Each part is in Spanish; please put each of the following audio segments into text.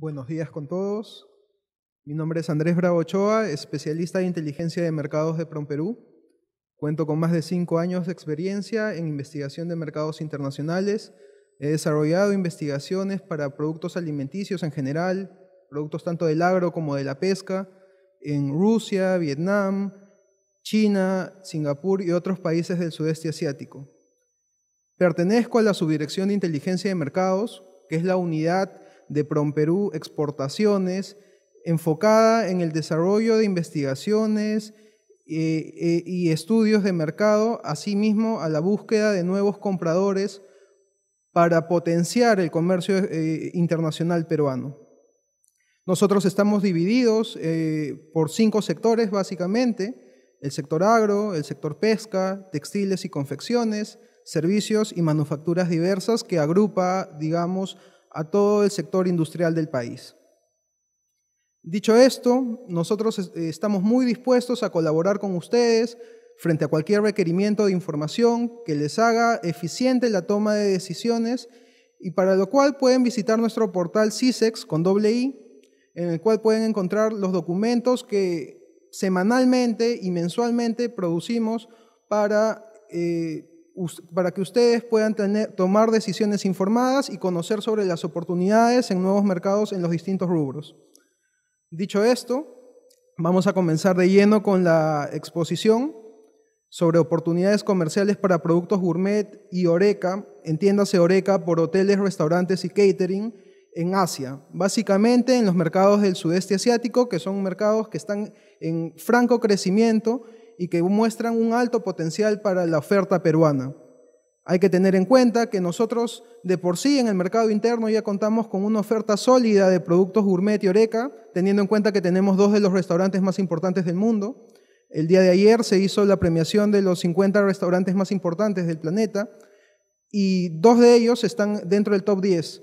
Buenos días con todos. Mi nombre es Andrés Bravo Ochoa, especialista de inteligencia de mercados de PromPerú. Cuento con más de cinco años de experiencia en investigación de mercados internacionales. He desarrollado investigaciones para productos alimenticios en general, productos tanto del agro como de la pesca, en Rusia, Vietnam, China, Singapur y otros países del sudeste asiático. Pertenezco a la Subdirección de Inteligencia de Mercados, que es la unidad de Promperú Exportaciones, enfocada en el desarrollo de investigaciones eh, eh, y estudios de mercado, asimismo a la búsqueda de nuevos compradores para potenciar el comercio eh, internacional peruano. Nosotros estamos divididos por cinco sectores básicamente, el sector agro, el sector pesca, textiles y confecciones, servicios y manufacturas diversas que agrupa, digamos, a todo el sector industrial del país. Dicho esto, nosotros eh, estamos muy dispuestos a colaborar con ustedes frente a cualquier requerimiento de información que les haga eficiente la toma de decisiones y para lo cual pueden visitar nuestro portal CISEX con doble I, en el cual pueden encontrar los documentos que semanalmente y mensualmente producimos para eh, para que ustedes puedan tomar decisiones informadas y conocer sobre las oportunidades en nuevos mercados en los distintos rubros. Dicho esto, vamos a comenzar de lleno con la exposición sobre oportunidades comerciales para productos gourmet y Oreca, entiéndase Oreca por hoteles, restaurantes y catering en Asia, básicamente en los mercados del sudeste asiático, que son mercados que están en franco crecimiento y que muestran un alto potencial para la oferta peruana. Hay que tener en cuenta que nosotros de por sí en el mercado interno ya contamos con una oferta sólida de productos gourmet y oreca, teniendo en cuenta que tenemos dos de los restaurantes más importantes del mundo. El día de ayer se hizo la premiación de los 50 restaurantes más importantes del planeta y dos de ellos están dentro del top 10.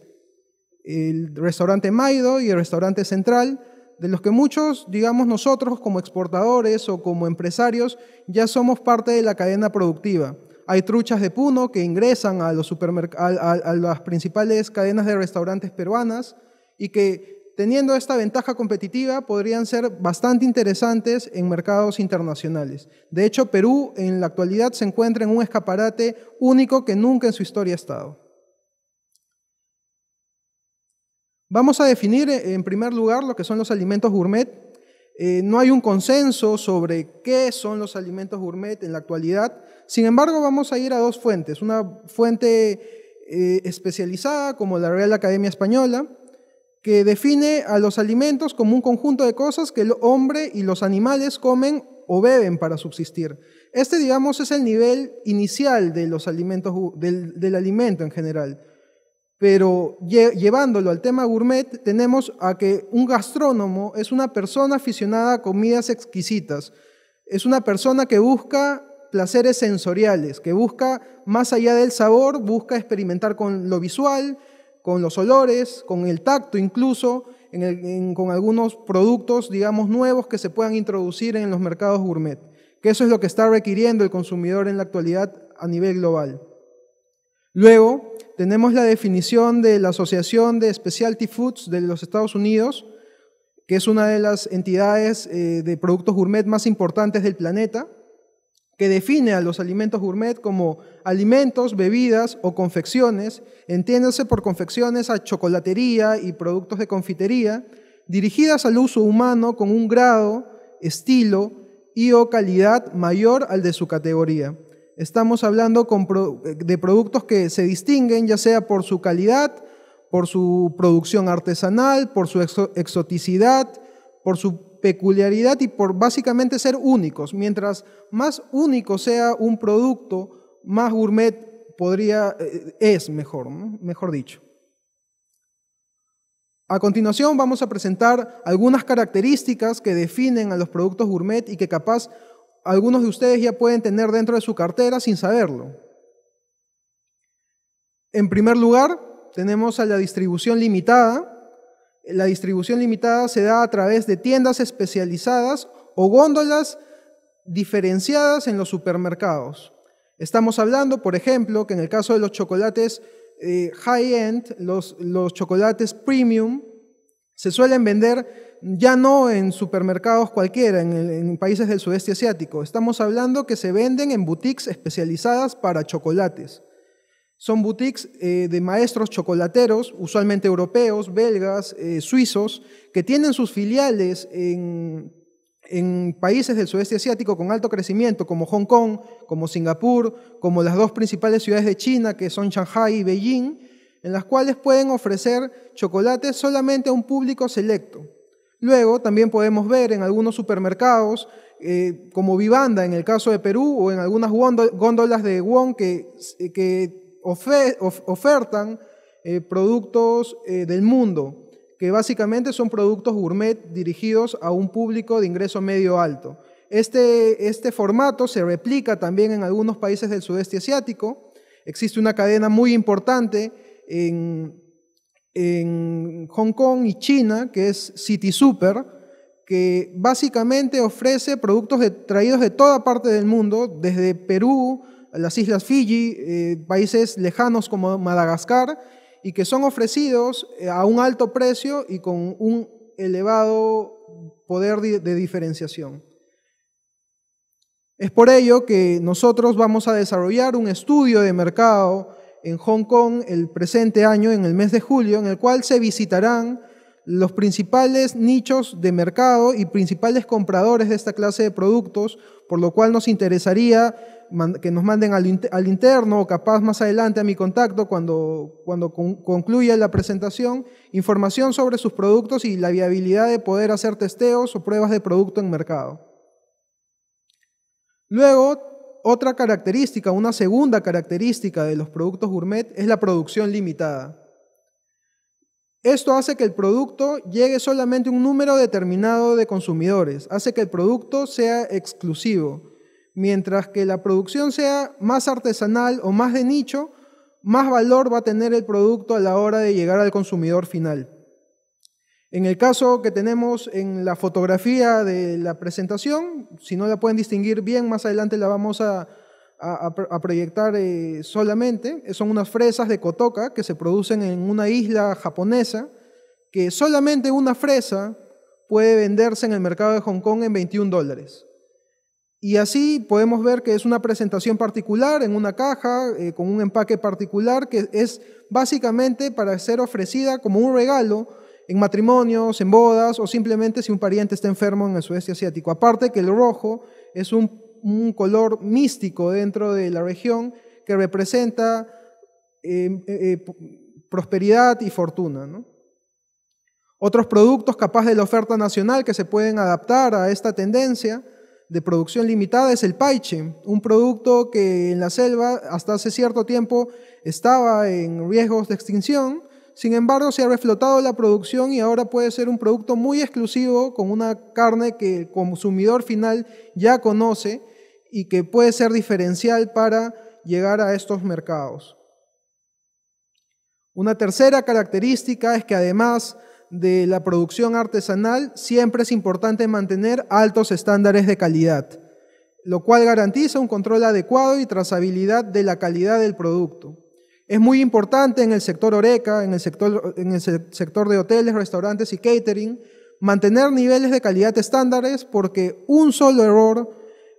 El restaurante Maido y el restaurante Central de los que muchos, digamos nosotros como exportadores o como empresarios, ya somos parte de la cadena productiva. Hay truchas de Puno que ingresan a, las principales cadenas de restaurantes peruanas y que teniendo esta ventaja competitiva podrían ser bastante interesantes en mercados internacionales. De hecho, Perú en la actualidad se encuentra en un escaparate único que nunca en su historia ha estado. Vamos a definir eh, en primer lugar lo que son los alimentos gourmet. Eh, no hay un consenso sobre qué son los alimentos gourmet en la actualidad. Sin embargo, vamos a ir a dos fuentes. Una fuente eh, especializada como la Real Academia Española, que define a los alimentos como un conjunto de cosas que el hombre y los animales comen o beben para subsistir. Este, digamos, es el nivel inicial de los alimentos, del alimento en general. Pero llevándolo al tema gourmet, tenemos a que un gastrónomo es una persona aficionada a comidas exquisitas, es una persona que busca placeres sensoriales, que busca más allá del sabor, busca experimentar con lo visual, con los olores, con el tacto incluso, con algunos productos, digamos, nuevos que se puedan introducir en los mercados gourmet, que eso es lo que está requiriendo el consumidor en la actualidad a nivel global. Luego, tenemos la definición de la Asociación de Specialty Foods de los Estados Unidos, que es una de las entidades eh, de productos gourmet más importantes del planeta, que define a los alimentos gourmet como alimentos, bebidas o confecciones, entiéndase por confecciones a chocolatería y productos de confitería, dirigidas al uso humano con un grado, estilo y o calidad mayor al de su categoría. Estamos hablando de productos que se distinguen ya sea por su calidad, por su producción artesanal, por su exoticidad, por su peculiaridad y por básicamente ser únicos. Mientras más único sea un producto, más gourmet podría, eh, es mejor, mejor dicho. A continuación vamos a presentar algunas características que definen a los productos gourmet y que capaz algunos de ustedes ya pueden tener dentro de su cartera sin saberlo. En primer lugar, tenemos a la distribución limitada. La distribución limitada se da a través de tiendas especializadas o góndolas diferenciadas en los supermercados. Estamos hablando, por ejemplo, que en el caso de los chocolates eh, high-end, los, los chocolates premium, se suelen vender ya no en supermercados cualquiera, en, países del sudeste asiático. Estamos hablando que se venden en boutiques especializadas para chocolates. Son boutiques eh, de maestros chocolateros, usualmente europeos, belgas, eh, suizos, que tienen sus filiales en, en países del sudeste asiático con alto crecimiento, como Hong Kong, como Singapur, como las dos principales ciudades de China, que son Shanghai y Beijing, en las cuales pueden ofrecer chocolates solamente a un público selecto. Luego también podemos ver en algunos supermercados, eh, como Vivanda en el caso de Perú, o en algunas góndolas de Wong que, eh, que ofertan eh, productos del mundo, que básicamente son productos gourmet dirigidos a un público de ingreso medio alto. Este, este formato se replica también en algunos países del sudeste asiático. Existe una cadena muy importante en en Hong Kong y China, que es City Super, que básicamente ofrece productos traídos de toda parte del mundo, desde Perú, las islas Fiji, eh, países lejanos como Madagascar, y que son ofrecidos eh, a un alto precio y con un elevado poder de diferenciación. Es por ello que nosotros vamos a desarrollar un estudio de mercado en Hong Kong el presente año, en el mes de julio, en el cual se visitarán los principales nichos de mercado y principales compradores de esta clase de productos, por lo cual nos interesaría que nos manden al, interno o capaz más adelante a mi contacto cuando, cuando concluya la presentación información sobre sus productos y la viabilidad de poder hacer testeos o pruebas de producto en mercado. Luego otra característica, una segunda característica de los productos gourmet es la producción limitada. Esto hace que el producto llegue solamente a un número determinado de consumidores, hace que el producto sea exclusivo. Mientras que la producción sea más artesanal o más de nicho, más valor va a tener el producto a la hora de llegar al consumidor final. En el caso que tenemos en la fotografía de la presentación, si no la pueden distinguir bien, más adelante la vamos a, proyectar eh, solamente. Son unas fresas de Kotoka que se producen en una isla japonesa, que solamente una fresa puede venderse en el mercado de Hong Kong en 21 dólares. Y así podemos ver que es una presentación particular en una caja, eh, con un empaque particular, que es básicamente para ser ofrecida como un regalo en matrimonios, en bodas o simplemente si un pariente está enfermo en el sudeste asiático. Aparte que el rojo es un, color místico dentro de la región que representa em, eh, eh, prosperidad y fortuna. Otros productos capaz de la oferta nacional que se pueden adaptar a esta tendencia de producción limitada es el paiche, un producto que en la selva hasta hace cierto tiempo estaba en riesgos de extinción sin embargo, se ha reflotado la producción y ahora puede ser un producto muy exclusivo con una carne que el consumidor final ya conoce y que puede ser diferencial para llegar a estos mercados. Una tercera característica es que además de la producción artesanal, siempre es importante mantener altos estándares de calidad, lo cual garantiza un control adecuado y trazabilidad de la calidad del producto es muy importante en el sector Oreca, en el sector, en el sector de hoteles, restaurantes y catering, mantener niveles de calidad estándares porque un solo error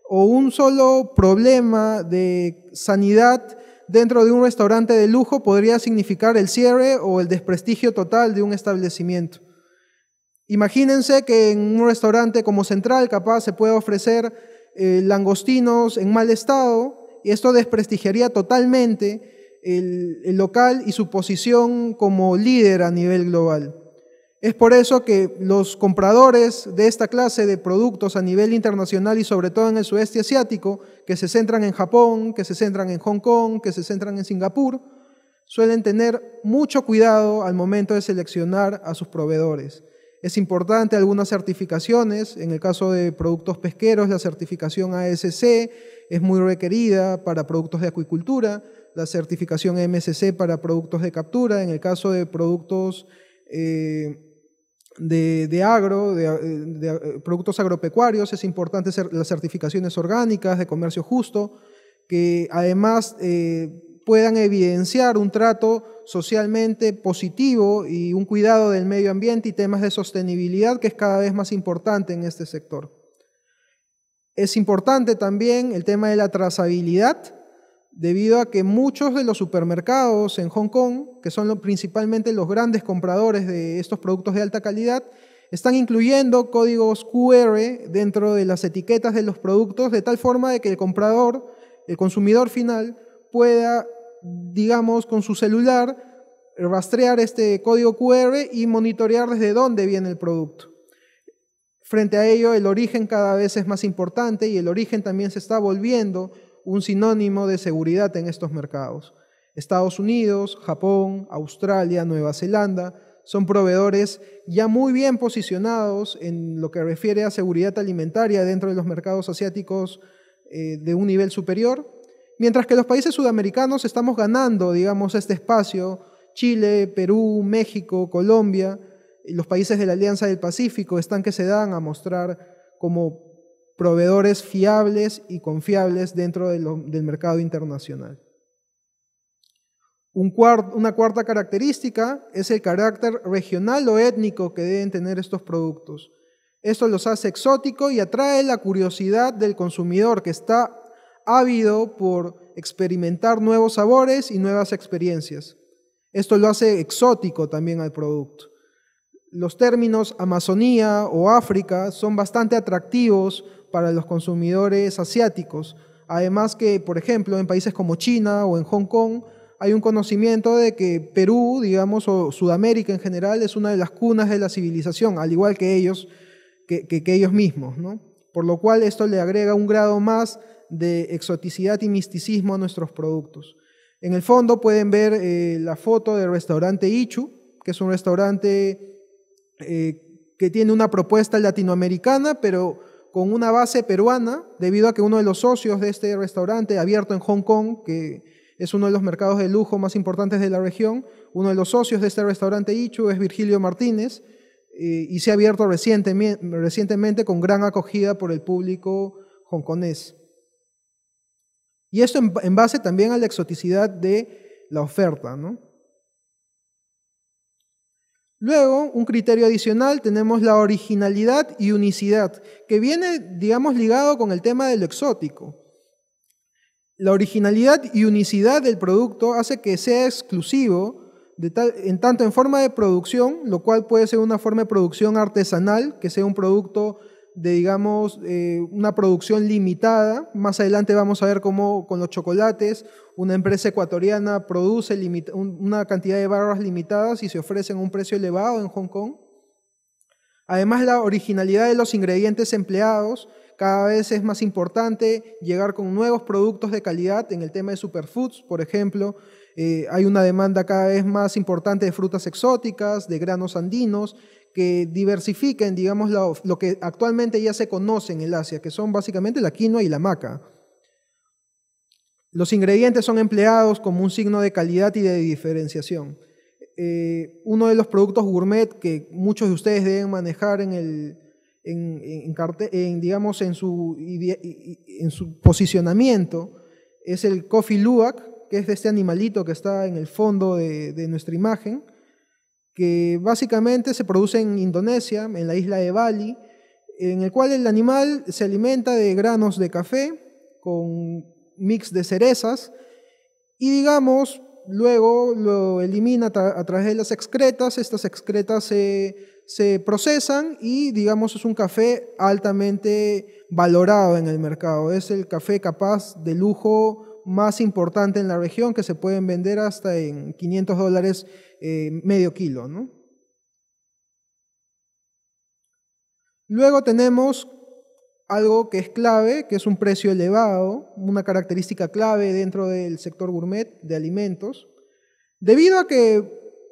o un solo problema de sanidad dentro de un restaurante de lujo podría significar el cierre o el desprestigio total de un establecimiento. Imagínense que en un restaurante como Central capaz se puede ofrecer eh, langostinos en mal estado y esto desprestigiaría totalmente el, local y su posición como líder a nivel global. Es por eso que los compradores de esta clase de productos a nivel internacional y sobre todo en el sudeste asiático, que se centran en Japón, que se centran en Hong Kong, que se centran en Singapur, suelen tener mucho cuidado al momento de seleccionar a sus proveedores. Es importante algunas certificaciones, en el caso de productos pesqueros, la certificación ASC es muy requerida para productos de acuicultura, la certificación MSC para productos de captura, en el caso de productos eh, de, agro, de, eh, eh, productos agropecuarios, es importante las certificaciones orgánicas de comercio justo, que además puedan evidenciar un trato socialmente positivo y un cuidado del medio ambiente y temas de sostenibilidad que es cada vez más importante en este sector. Es importante también el tema de la trazabilidad debido a que muchos de los supermercados en Hong Kong, que son principalmente los grandes compradores de estos productos de alta calidad, están incluyendo códigos QR dentro de las etiquetas de los productos, de tal forma de que el comprador, el consumidor final, pueda, digamos, con su celular, rastrear este código QR y monitorear desde dónde viene el producto. Frente a ello, el origen cada vez es más importante y el origen también se está volviendo un sinónimo de seguridad en estos mercados. Estados Unidos, Japón, Australia, Nueva Zelanda son proveedores ya muy bien posicionados en lo que refiere a seguridad alimentaria dentro de los mercados asiáticos eh, de un nivel superior, mientras que los países sudamericanos estamos ganando, digamos, este espacio, Chile, Perú, México, Colombia, los países de la Alianza del Pacífico están que se dan a mostrar como proveedores fiables y confiables dentro del mercado internacional. una cuarta característica es el carácter regional o étnico que deben tener estos productos. Esto los hace exótico y atrae la curiosidad del consumidor que está ávido por experimentar nuevos sabores y nuevas experiencias. Esto lo hace exótico también al producto. Los términos Amazonía o África son bastante atractivos para los consumidores asiáticos. Además que, por ejemplo, en países como China o en Hong Kong, hay un conocimiento de que Perú, digamos, o Sudamérica en general, es una de las cunas de la civilización, al igual que ellos, que, ellos mismos, ¿no? Por lo cual esto le agrega un grado más de exoticidad y misticismo a nuestros productos. En el fondo pueden ver eh, la foto del restaurante Ichu, que es un restaurante eh, que tiene una propuesta latinoamericana, pero con una base peruana, debido a que uno de los socios de este restaurante, abierto en Hong Kong, que es uno de los mercados de lujo más importantes de la región, uno de los socios de este restaurante Ichu es Virgilio Martínez, eh, y se ha abierto recientemente, recientemente con gran acogida por el público hongkonés. Y esto en base también a la exoticidad de la oferta, ¿no? Luego, un criterio adicional, tenemos la originalidad y unicidad, que viene, digamos, ligado con el tema de lo exótico. La originalidad y unicidad del producto hace que sea exclusivo, en tanto en forma de producción, lo cual puede ser una forma de producción artesanal, que sea un producto de digamos, eh, una producción limitada. Más adelante vamos a ver cómo con los chocolates una empresa ecuatoriana produce una cantidad de barras limitadas y se ofrecen a un precio elevado en Hong Kong. Además, la originalidad de los ingredientes empleados cada vez es más importante llegar con nuevos productos de calidad en el tema de superfoods, por ejemplo. Eh, hay una demanda cada vez más importante de frutas exóticas, de granos andinos que diversifiquen, digamos, lo, que actualmente ya se conoce en el Asia, que son básicamente la quinoa y la maca. Los ingredientes son empleados como un signo de calidad y de diferenciación. Eh, uno de los productos gourmet que muchos de ustedes deben manejar en el, en, digamos, en su, en su posicionamiento es el coffee luwak, que es de este animalito que está en el fondo de, de nuestra imagen que básicamente se produce en Indonesia, en la isla de Bali, en el cual el animal se alimenta de granos de café con mix de cerezas y digamos, luego lo elimina a través de las excretas, estas excretas se, se procesan y digamos es un café altamente valorado en el mercado, es el café capaz de lujo más importante en la región que se pueden vender hasta en 500 dólares eh, medio kilo, Luego tenemos algo que es clave, que es un precio elevado, una característica clave dentro del sector gourmet de alimentos, debido a que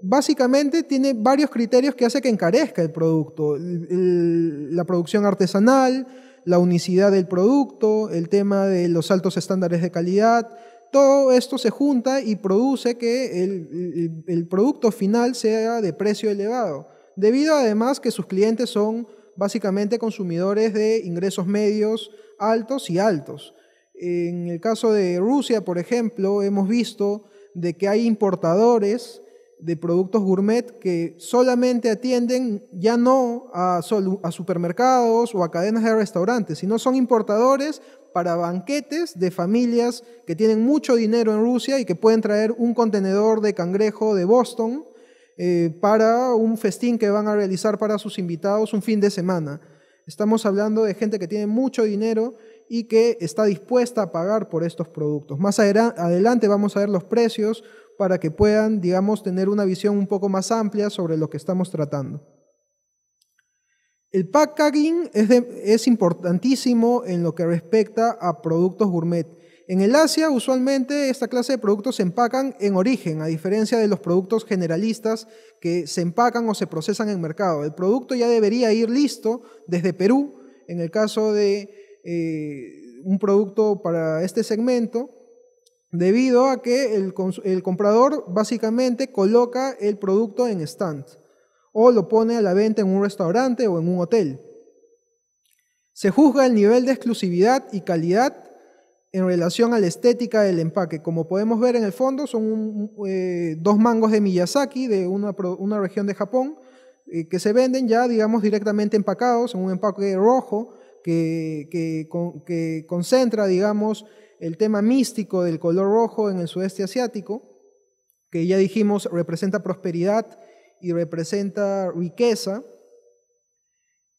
básicamente tiene varios criterios que hace que encarezca el producto, la producción artesanal, la unicidad del producto, el tema de los altos estándares de calidad, todo esto se junta y produce que el, producto final sea de precio elevado, debido además que sus clientes son básicamente consumidores de ingresos medios altos y altos. En el caso de Rusia, por ejemplo, hemos visto de que hay importadores de productos gourmet que solamente atienden ya no a, a, supermercados o a cadenas de restaurantes, sino son importadores para banquetes de familias que tienen mucho dinero en Rusia y que pueden traer un contenedor de cangrejo de Boston eh, para un festín que van a realizar para sus invitados un fin de semana. Estamos hablando de gente que tiene mucho dinero y que está dispuesta a pagar por estos productos. Más adelante vamos a ver los precios para que puedan, digamos, tener una visión un poco más amplia sobre lo que estamos tratando. El packaging es, importantísimo en lo que respecta a productos gourmet. En el Asia, usualmente esta clase de productos se empacan en origen, a diferencia de los productos generalistas que se empacan o se procesan en mercado. El producto ya debería ir listo desde Perú, en el caso de eh, un producto para este segmento, debido a que el, comprador básicamente coloca el producto en stand o lo pone a la venta en un restaurante o en un hotel. Se juzga el nivel de exclusividad y calidad en relación a la estética del empaque. Como podemos ver en el fondo, son eh, dos mangos de Miyazaki de una, región de Japón eh, que se venden ya, digamos, directamente empacados en un empaque rojo que, que concentra, digamos, el tema místico del color rojo en el sudeste asiático, que ya dijimos representa prosperidad y representa riqueza.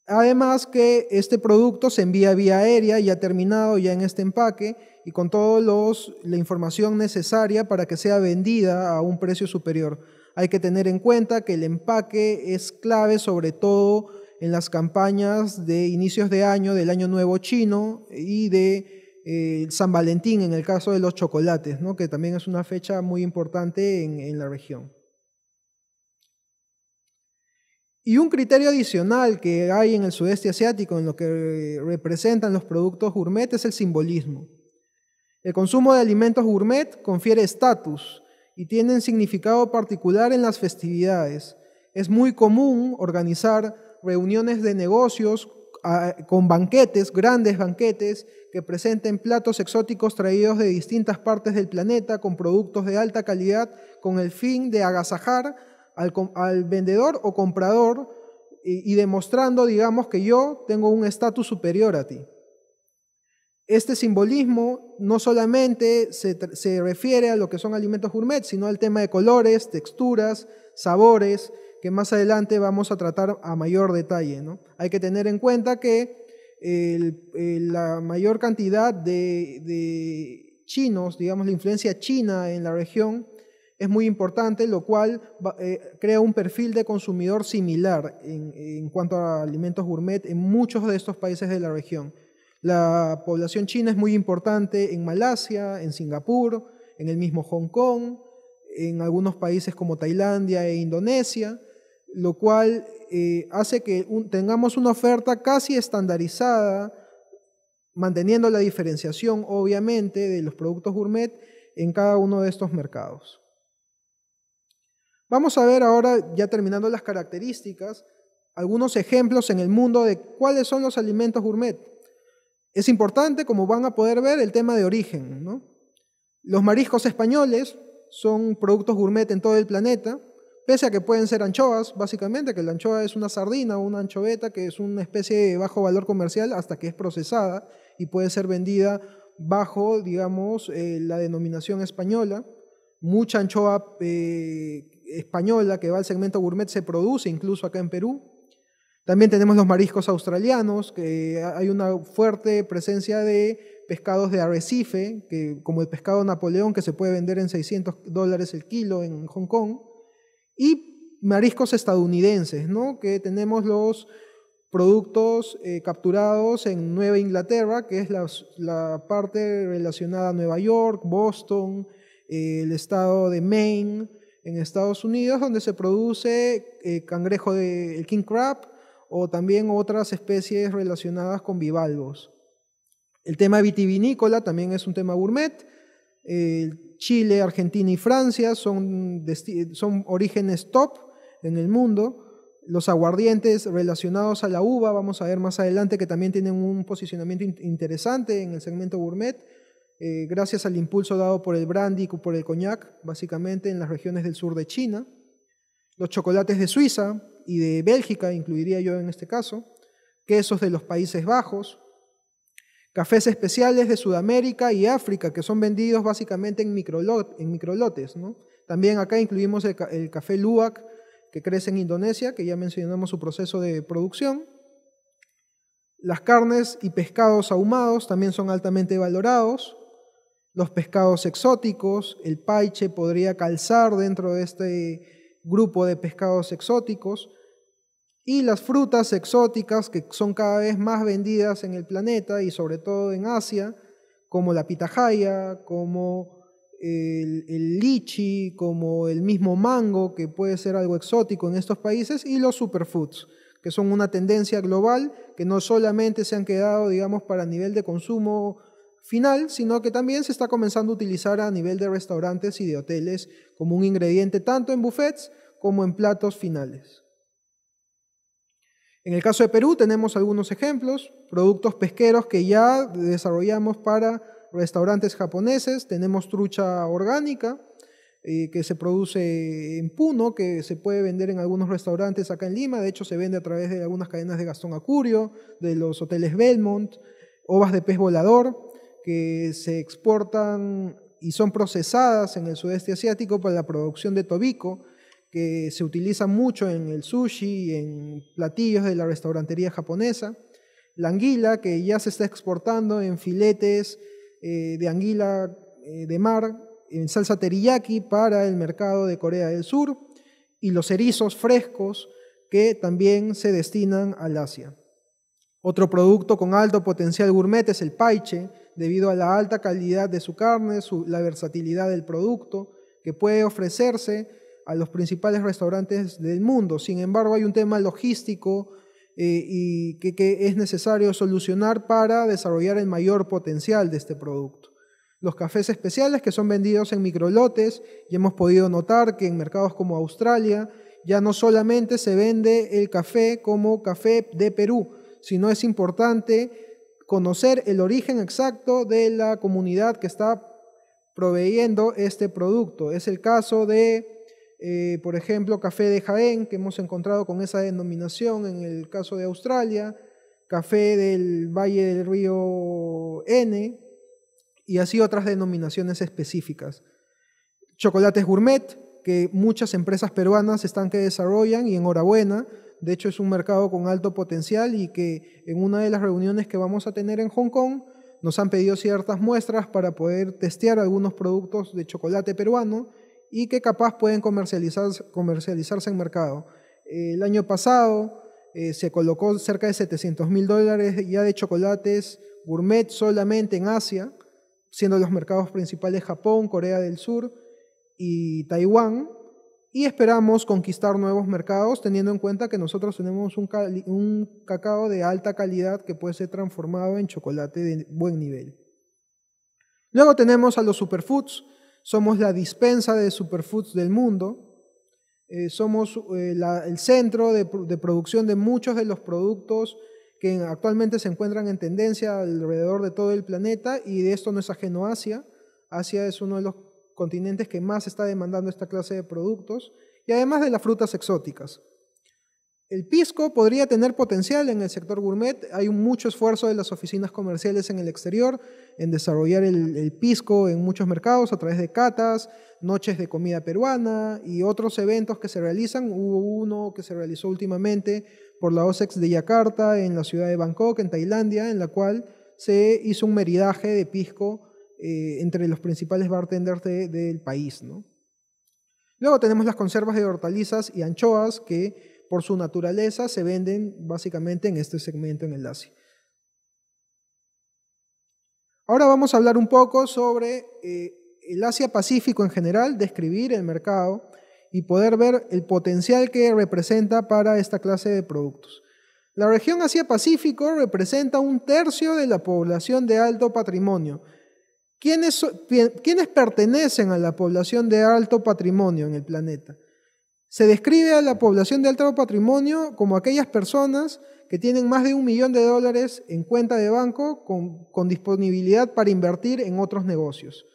Además que este producto se envía vía aérea, ya terminado ya en este empaque y con toda la información necesaria para que sea vendida a un precio superior. Hay que tener en cuenta que el empaque es clave sobre todo en las campañas de inicios de año, del año nuevo chino y de San Valentín en el caso de los chocolates, que también es una fecha muy importante en, la región. Y un criterio adicional que hay en el sudeste asiático en lo que representan los productos gourmet es el simbolismo. El consumo de alimentos gourmet confiere estatus y tienen significado particular en las festividades. Es muy común organizar reuniones de negocios con banquetes, grandes banquetes, que presenten platos exóticos traídos de distintas partes del planeta con productos de alta calidad con el fin de agasajar al, vendedor o comprador y, demostrando, digamos, que yo tengo un estatus superior a ti. Este simbolismo no solamente se, se refiere a lo que son alimentos gourmet, sino al tema de colores, texturas, sabores, que más adelante vamos a tratar a mayor detalle. ¿no? Hay que tener en cuenta que la mayor cantidad de, chinos, digamos la influencia china en la región, es muy importante, lo cual eh, crea un perfil de consumidor similar en, cuanto a alimentos gourmet en muchos de estos países de la región. La población china es muy importante en Malasia, en Singapur, en el mismo Hong Kong, en algunos países como Tailandia e Indonesia, lo cual eh, hace que tengamos una oferta casi estandarizada, manteniendo la diferenciación, obviamente, de los productos gourmet en cada uno de estos mercados. Vamos a ver ahora, ya terminando las características, algunos ejemplos en el mundo de cuáles son los alimentos gourmet. Es importante, como van a poder ver, el tema de origen. Los mariscos españoles son productos gourmet en todo el planeta. Pese a que pueden ser anchoas, básicamente, que la anchoa es una sardina o una anchoveta que es una especie de bajo valor comercial hasta que es procesada y puede ser vendida bajo, digamos, eh, la denominación española. Mucha anchoa eh, española que va al segmento gourmet se produce incluso acá en Perú. También tenemos los mariscos australianos, que hay una fuerte presencia de pescados de arrecife, que, como el pescado Napoleón, que se puede vender en 600 dólares el kilo en Hong Kong y mariscos estadounidenses, ¿no? que tenemos los productos eh, capturados en Nueva Inglaterra, que es la, parte relacionada a Nueva York, Boston, eh, el estado de Maine, en Estados Unidos, donde se produce eh, cangrejo de king crab o también otras especies relacionadas con bivalvos. El tema vitivinícola también es un tema gourmet. Chile, Argentina y Francia son, orígenes top en el mundo. Los aguardientes relacionados a la uva, vamos a ver más adelante que también tienen un posicionamiento interesante en el segmento gourmet, eh, gracias al impulso dado por el brandy y por el coñac, básicamente en las regiones del sur de China. Los chocolates de Suiza y de Bélgica, incluiría yo en este caso, quesos de los Países Bajos, Cafés especiales de Sudamérica y África, que son vendidos básicamente en, microlotes. También acá incluimos el, café Luwak, que crece en Indonesia, que ya mencionamos su proceso de producción. Las carnes y pescados ahumados también son altamente valorados. Los pescados exóticos, el paiche podría calzar dentro de este grupo de pescados exóticos y las frutas exóticas que son cada vez más vendidas en el planeta y sobre todo en Asia, como la pitahaya, como el, lichi, como el mismo mango, que puede ser algo exótico en estos países, y los superfoods, que son una tendencia global que no solamente se han quedado, digamos, para nivel de consumo final, sino que también se está comenzando a utilizar a nivel de restaurantes y de hoteles como un ingrediente tanto en buffets como en platos finales. En el caso de Perú tenemos algunos ejemplos, productos pesqueros que ya desarrollamos para restaurantes japoneses, tenemos trucha orgánica eh, que se produce en Puno, que se puede vender en algunos restaurantes acá en Lima, de hecho se vende a través de algunas cadenas de Gastón Acurio, de los hoteles Belmont, ovas de pez volador, que se exportan y son procesadas en el sudeste asiático para la producción de tobico, que se utiliza mucho en el sushi y en platillos de la restaurantería japonesa. La anguila, que ya se está exportando en filetes eh, de anguila eh, de mar, en salsa teriyaki para el mercado de Corea del Sur. Y los erizos frescos, que también se destinan al Asia. Otro producto con alto potencial gourmet es el paiche, debido a la alta calidad de su carne, la versatilidad del producto que puede ofrecerse a los principales restaurantes del mundo. Sin embargo, hay un tema logístico eh, y que, que es necesario solucionar para desarrollar el mayor potencial de este producto los cafés especiales que son vendidos en microlotes y hemos podido notar que en mercados como Australia ya no solamente se vende el café como café de Perú, sino es importante conocer el origen exacto de la comunidad que está proveyendo este producto. Es el caso de eh, por ejemplo, café de Jaén, que hemos encontrado con esa denominación en el caso de Australia, café del Valle del Río N, y así otras denominaciones específicas. Chocolates gourmet, que muchas empresas peruanas están que desarrollan y enhorabuena. De hecho, es un mercado con alto potencial y que en una de las reuniones que vamos a tener en Hong Kong nos han pedido ciertas muestras para poder testear algunos productos de chocolate peruano y que capaz pueden comercializarse, comercializarse en mercado. el año pasado eh, se colocó cerca de 700 mil dólares ya de chocolates gourmet solamente en Asia, siendo los mercados principales Japón, Corea del Sur y Taiwán. Y esperamos conquistar nuevos mercados teniendo en cuenta que nosotros tenemos un, un cacao de alta calidad que puede ser transformado en chocolate de buen nivel. Luego tenemos a los superfoods, somos la dispensa de superfoods del mundo, eh, somos eh, el centro de, producción de muchos de los productos que actualmente se encuentran en tendencia alrededor de todo el planeta y de esto no es ajeno Asia. Asia es uno de los continentes que más está demandando esta clase de productos y además de las frutas exóticas. El pisco podría tener potencial en el sector gourmet. Hay mucho esfuerzo de las oficinas comerciales en el exterior en desarrollar el, pisco en muchos mercados a través de catas, noches de comida peruana y otros eventos que se realizan. Hubo uno que se realizó últimamente por la OSEX de Yakarta en la ciudad de Bangkok, en Tailandia, en la cual se hizo un meridaje de pisco eh, entre los principales bartenders del país. Luego tenemos las conservas de hortalizas y anchoas que por su naturaleza, se venden básicamente en este segmento en el Asia. Ahora vamos a hablar un poco sobre eh, el Asia-Pacífico en general, describir el mercado y poder ver el potencial que representa para esta clase de productos. La región Asia-Pacífico representa un tercio de la población de alto patrimonio. ¿Quiénes pertenecen a la población de alto patrimonio en el planeta? Se describe a la población de alto patrimonio como aquellas personas que tienen más de un millón de dólares en cuenta de banco con, disponibilidad para invertir en otros negocios.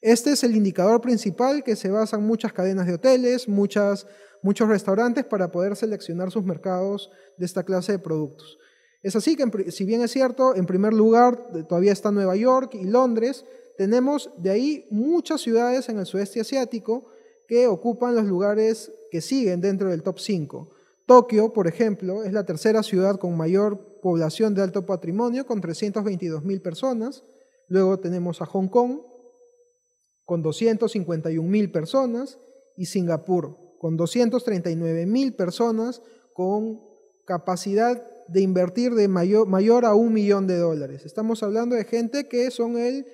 Este es el indicador principal que se basan muchas cadenas de hoteles, muchas, muchos restaurantes para poder seleccionar sus mercados de esta clase de productos. Es así que, si bien es cierto, en primer lugar eh, todavía está Nueva York y Londres, tenemos de ahí muchas ciudades en el sudeste asiático, que ocupan los lugares que siguen dentro del top 5. Tokio, por ejemplo, es la tercera ciudad con mayor población de alto patrimonio, con 322.000 personas. Luego tenemos a Hong Kong, con 251.000 personas, y Singapur, con 239 mil personas, con capacidad de invertir de mayor a un millón de dólares. Estamos hablando de gente que son el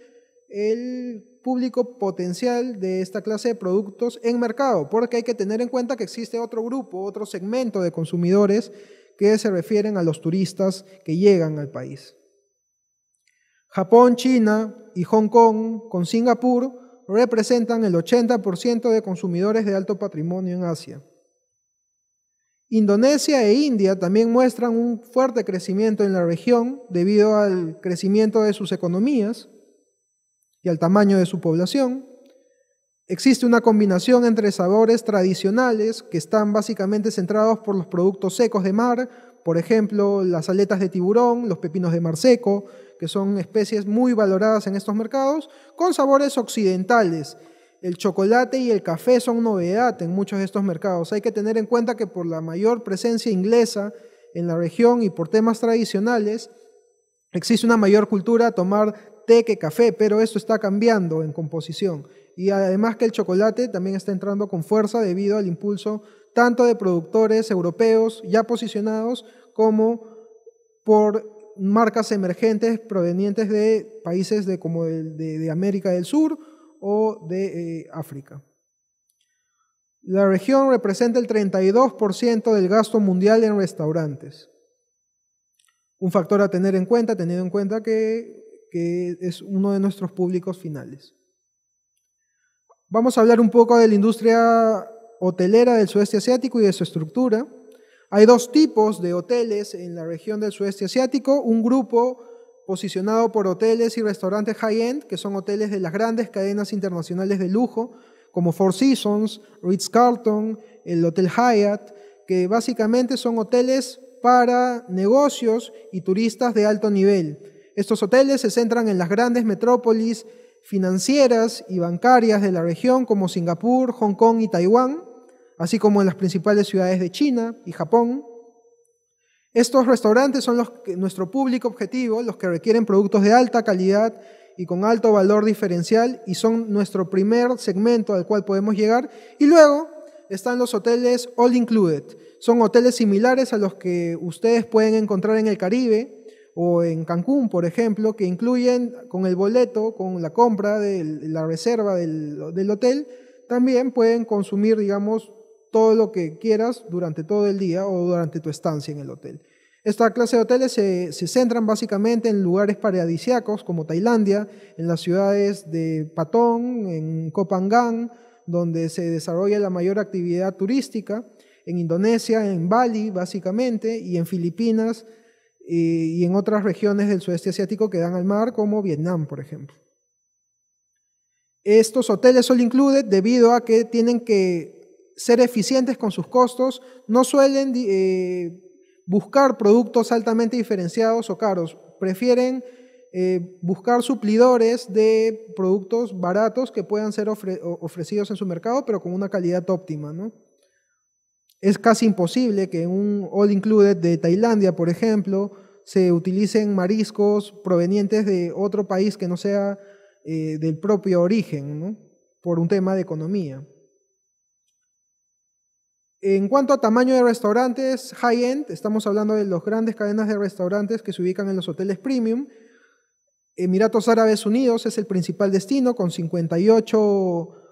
el público potencial de esta clase de productos en mercado, porque hay que tener en cuenta que existe otro grupo, otro segmento de consumidores que se refieren a los turistas que llegan al país. Japón, China y Hong Kong con Singapur representan el 80% de consumidores de alto patrimonio en Asia. Indonesia e India también muestran un fuerte crecimiento en la región debido al crecimiento de sus economías y al tamaño de su población. Existe una combinación entre sabores tradicionales que están básicamente centrados por los productos secos de mar, por ejemplo, las aletas de tiburón, los pepinos de mar seco, que son especies muy valoradas en estos mercados, con sabores occidentales. El chocolate y el café son novedad en muchos de estos mercados. Hay que tener en cuenta que por la mayor presencia inglesa en la región y por temas tradicionales, existe una mayor cultura a tomar té que café, pero esto está cambiando en composición. Y además que el chocolate también está entrando con fuerza debido al impulso tanto de productores europeos ya posicionados como por marcas emergentes provenientes de países de, como de, América del Sur o de eh, África. La región representa el 32% del gasto mundial en restaurantes. Un factor a tener en cuenta, teniendo en cuenta que que es uno de nuestros públicos finales. Vamos a hablar un poco de la industria hotelera del sudeste asiático y de su estructura. Hay dos tipos de hoteles en la región del sudeste asiático, un grupo posicionado por hoteles y restaurantes high-end, que son hoteles de las grandes cadenas internacionales de lujo, como Four Seasons, Ritz-Carlton, el Hotel Hyatt, que básicamente son hoteles para negocios y turistas de alto nivel. Estos hoteles se centran en las grandes metrópolis financieras y bancarias de la región como Singapur, Hong Kong y Taiwán, así como en las principales ciudades de China y Japón. Estos restaurantes son nuestro público objetivo, los que requieren productos de alta calidad y con alto valor diferencial y son nuestro primer segmento al cual podemos llegar. Y luego están los hoteles all included. Son hoteles similares a los que ustedes pueden encontrar en el Caribe, o en Cancún, por ejemplo, que incluyen con el boleto, con la compra de la reserva del, hotel, también pueden consumir, digamos, todo lo que quieras durante todo el día o durante tu estancia en el hotel. Esta clase de hoteles se, centran básicamente en lugares paradisiacos como Tailandia, en las ciudades de Patong, en Phangan, donde se desarrolla la mayor actividad turística, en Indonesia, en Bali básicamente, y en Filipinas, y en otras regiones del sudeste asiático que dan al mar, como Vietnam, por ejemplo. Estos hoteles solo incluyen, debido a que tienen que ser eficientes con sus costos, no suelen eh, buscar productos altamente diferenciados o caros, prefieren eh, buscar suplidores de productos baratos que puedan ser ofrecidos en su mercado, pero con una calidad óptima, ¿no? es casi imposible que en un all included de Tailandia, por ejemplo, se utilicen mariscos provenientes de otro país que no sea eh, del propio origen, por un tema de economía. En cuanto a tamaño de restaurantes high-end, estamos hablando de las grandes cadenas de restaurantes que se ubican en los hoteles premium. Emiratos Árabes Unidos es el principal destino con 58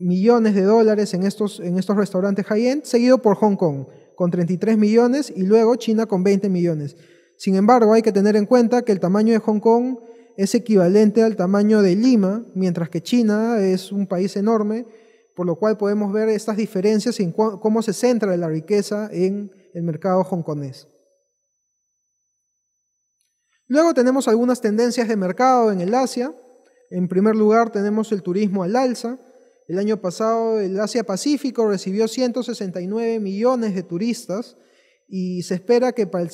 millones de dólares en estos, en estos restaurantes high-end, seguido por Hong Kong con 33 millones y luego China con 20 millones. Sin embargo, hay que tener en cuenta que el tamaño de Hong Kong es equivalente al tamaño de Lima, mientras que China es un país enorme, por lo cual podemos ver estas diferencias en cómo se centra la riqueza en el mercado hongkonés. Luego tenemos algunas tendencias de mercado en el Asia. En primer lugar tenemos el turismo al alza, el año pasado el Asia Pacífico recibió 169 millones de turistas y se espera que para,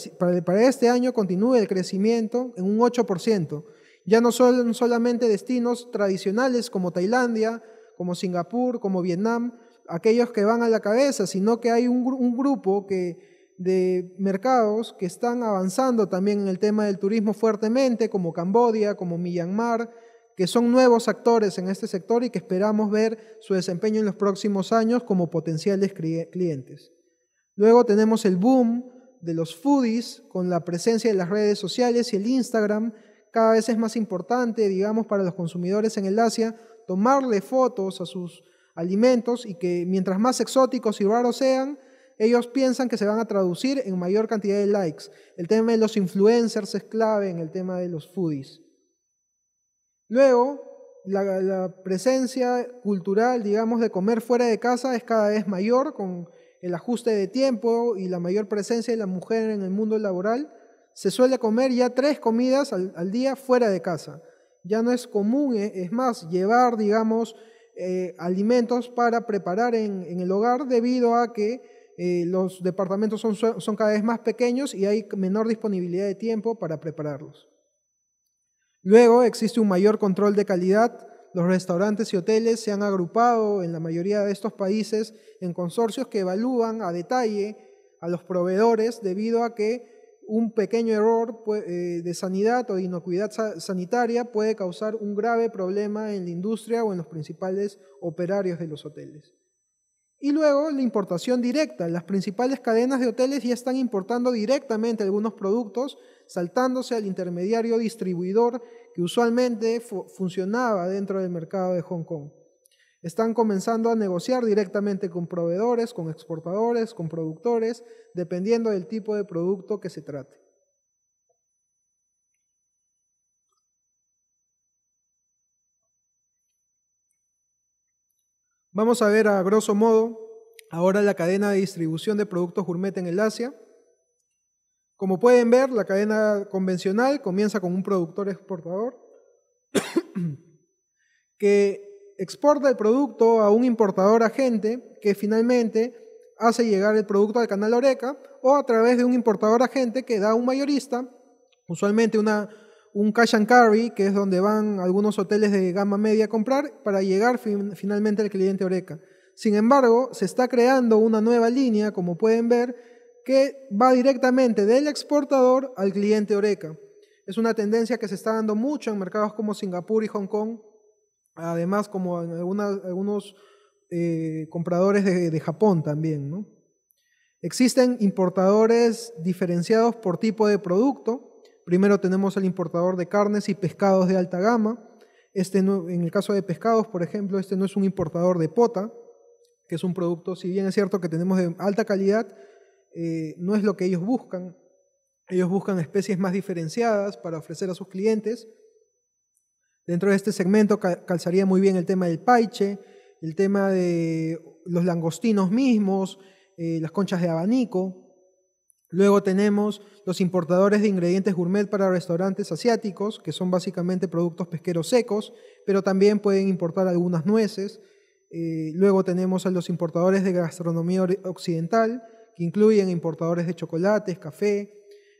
este año continúe el crecimiento en un 8%. Ya no son solamente destinos tradicionales como Tailandia, como Singapur, como Vietnam, aquellos que van a la cabeza, sino que hay un, grupo de mercados que están avanzando también en el tema del turismo fuertemente, como Camboya, como Myanmar, que son nuevos actores en este sector y que esperamos ver su desempeño en los próximos años como potenciales clientes. Luego tenemos el boom de los foodies con la presencia de las redes sociales y el Instagram. Cada vez es más importante, digamos, para los consumidores en el Asia tomarle fotos a sus alimentos y que mientras más exóticos y raros sean, ellos piensan que se van a traducir en mayor cantidad de likes. El tema de los influencers es clave en el tema de los foodies. Luego, la, presencia cultural, digamos, de comer fuera de casa es cada vez mayor con el ajuste de tiempo y la mayor presencia de la mujer en el mundo laboral. Se suele comer ya tres comidas al, día fuera de casa. Ya no es común, e, es más, llevar, digamos, eh, alimentos para preparar en, el hogar debido a que eh, los departamentos son cada vez más pequeños y hay menor disponibilidad de tiempo para prepararlos. Luego existe un mayor control de calidad. Los restaurantes y hoteles se han agrupado en la mayoría de estos países en consorcios que evalúan a detalle a los proveedores debido a que un pequeño error pues, eh, de sanidad o de inocuidad sanitaria puede causar un grave problema en la industria o en los principales operarios de los hoteles. Y luego la importación directa. Las principales cadenas de hoteles ya están importando directamente algunos productos saltándose al intermediario distribuidor que usualmente funcionaba dentro del mercado de Hong Kong. Están comenzando a negociar directamente con proveedores, con exportadores, con productores, dependiendo del tipo de producto que se trate. Vamos a ver a grosso modo ahora la cadena de distribución de productos gourmet en el Asia. Como pueden ver, la cadena convencional comienza con un productor exportador que exporta el producto a un importador agente que finalmente hace llegar el producto al canal Oreca o a través de un importador agente que da a un mayorista, usualmente una, un cash and carry, que es donde van algunos hoteles de gama media a comprar para llegar finalmente al cliente Oreca. Sin embargo, se está creando una nueva línea, como pueden ver, que va directamente del exportador al cliente Oreca. Es una tendencia que se está dando mucho en mercados como Singapur y Hong Kong, además como en algunos eh, compradores de, Japón también. Existen importadores diferenciados por tipo de producto. Primero tenemos el importador de carnes y pescados de alta gama. Este en el caso de pescados, por ejemplo, este no es un importador de pota, que es un producto, si bien es cierto que tenemos de alta calidad, eh, no es lo que ellos buscan. Ellos buscan especies más diferenciadas para ofrecer a sus clientes. Dentro de este segmento calzaría muy bien el tema del paiche, el tema de los langostinos mismos, eh, las conchas de abanico. Luego tenemos los importadores de ingredientes gourmet para restaurantes asiáticos, que son básicamente productos pesqueros secos, pero también pueden importar algunas nueces. Eh, luego tenemos a los importadores de gastronomía occidental, que incluyen importadores de chocolates, café,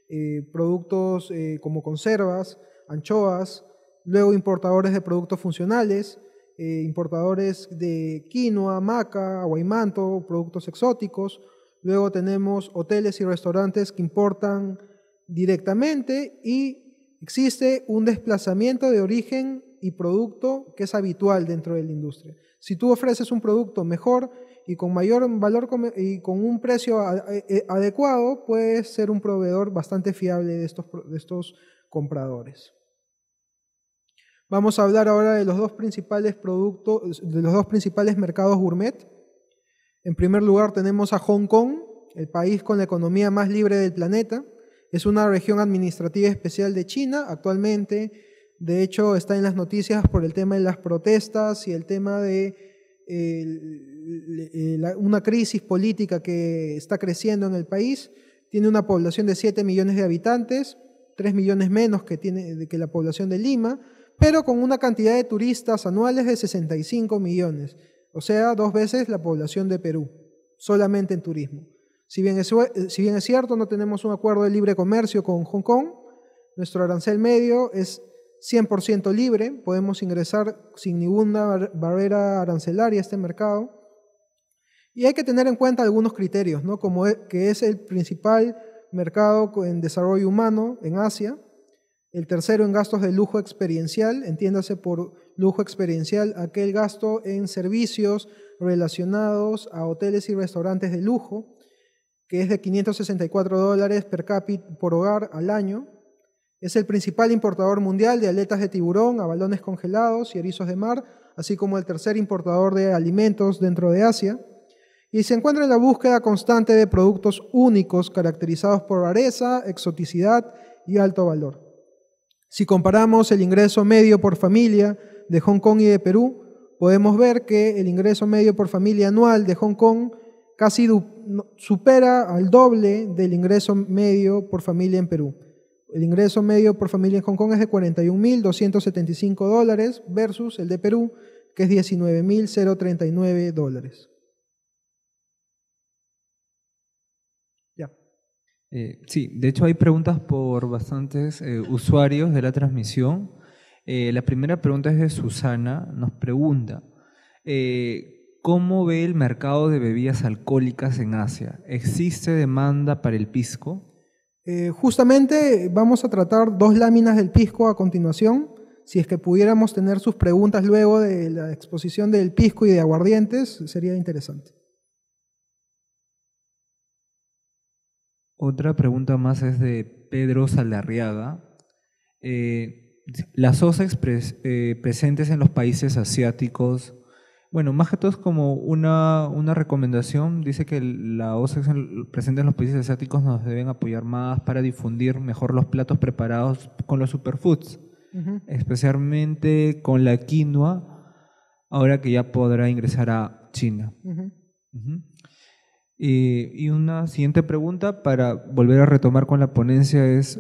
eh, productos eh, como conservas, anchoas, luego importadores de productos funcionales, eh, importadores de quinoa, maca, aguaimanto, productos exóticos. Luego tenemos hoteles y restaurantes que importan directamente y existe un desplazamiento de origen y producto que es habitual dentro de la industria. Si tú ofreces un producto mejor, y con mayor valor y con un precio eh, adecuado, puede ser un proveedor bastante fiable de estos, estos compradores. Vamos a hablar ahora de los dos principales productos, de los dos principales mercados gourmet. En primer lugar tenemos a Hong Kong, el país con la economía más libre del planeta. Es una región administrativa especial de China actualmente. De hecho, está en las noticias por el tema de las protestas y el tema de eh, eh, una crisis política que está creciendo en el país. Tiene una población de 7 millones de habitantes, 3 millones menos que, tiene, que la población de Lima, pero con una cantidad de turistas anuales de 65 millones, o sea, dos veces la población de Perú, solamente en turismo. Si bien si bien es cierto, no tenemos un acuerdo de libre comercio con Hong Kong, nuestro arancel medio es 100% libre, podemos ingresar sin ninguna barrera arancelaria a este mercado. Y hay que tener en cuenta algunos criterios, como e, que es el principal mercado en desarrollo humano en Asia, el tercero en gastos de lujo experiencial, entiéndase por lujo experiencial aquel gasto en servicios relacionados a hoteles y restaurantes de lujo, que es de 564 dólares per cápita por hogar al año. Es el principal importador mundial de aletas de tiburón, abalones congelados y erizos de mar, así como el tercer importador de alimentos dentro de Asia y se encuentra en la búsqueda constante de productos únicos caracterizados por rareza, exoticidad y alto valor. Si comparamos el ingreso medio por familia de Hong Kong y de Perú, podemos ver que el ingreso medio por familia anual de Hong Kong casi supera al doble del ingreso medio por familia en Perú. El ingreso medio por familia en Hong Kong es de 41.275 dólares versus el de Perú, que es 19.039 dólares. Eh, sí, de hecho hay preguntas por bastantes eh, usuarios de la transmisión. Eh, la primera pregunta es de Susana, nos pregunta, ¿cómo ve el mercado de bebidas alcohólicas en Asia? ¿Existe demanda para el pisco? justamente vamos a tratar dos láminas del pisco a continuación. Si es que pudiéramos tener sus preguntas luego de la exposición del pisco y de aguardientes, sería interesante. Otra pregunta más es de Pedro Salarriaga. Eh, las OSEX eh, presentes en los países asiáticos, bueno, más que todo es como una, una recomendación, dice que las OSEX e presentes en los países asiáticos nos deben apoyar más para difundir mejor los platos preparados con los superfoods, especialmente con la quinoa, ahora que ya podrá ingresar a China. Eh, y, una siguiente pregunta para volver a retomar con la ponencia es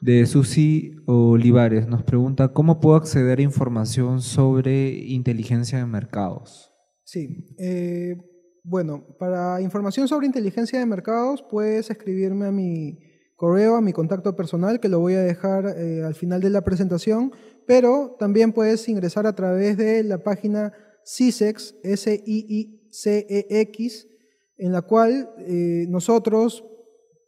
de Susi Olivares. Nos pregunta, ¿cómo puedo acceder a información sobre inteligencia de mercados? Sí, eh, bueno, para información sobre inteligencia de mercados puedes escribirme a mi correo, a mi contacto personal, que lo voy a dejar eh, al final de la presentación, pero también puedes ingresar a través de la página CISEX, S-I-I-C-E-X, en la cual eh, nosotros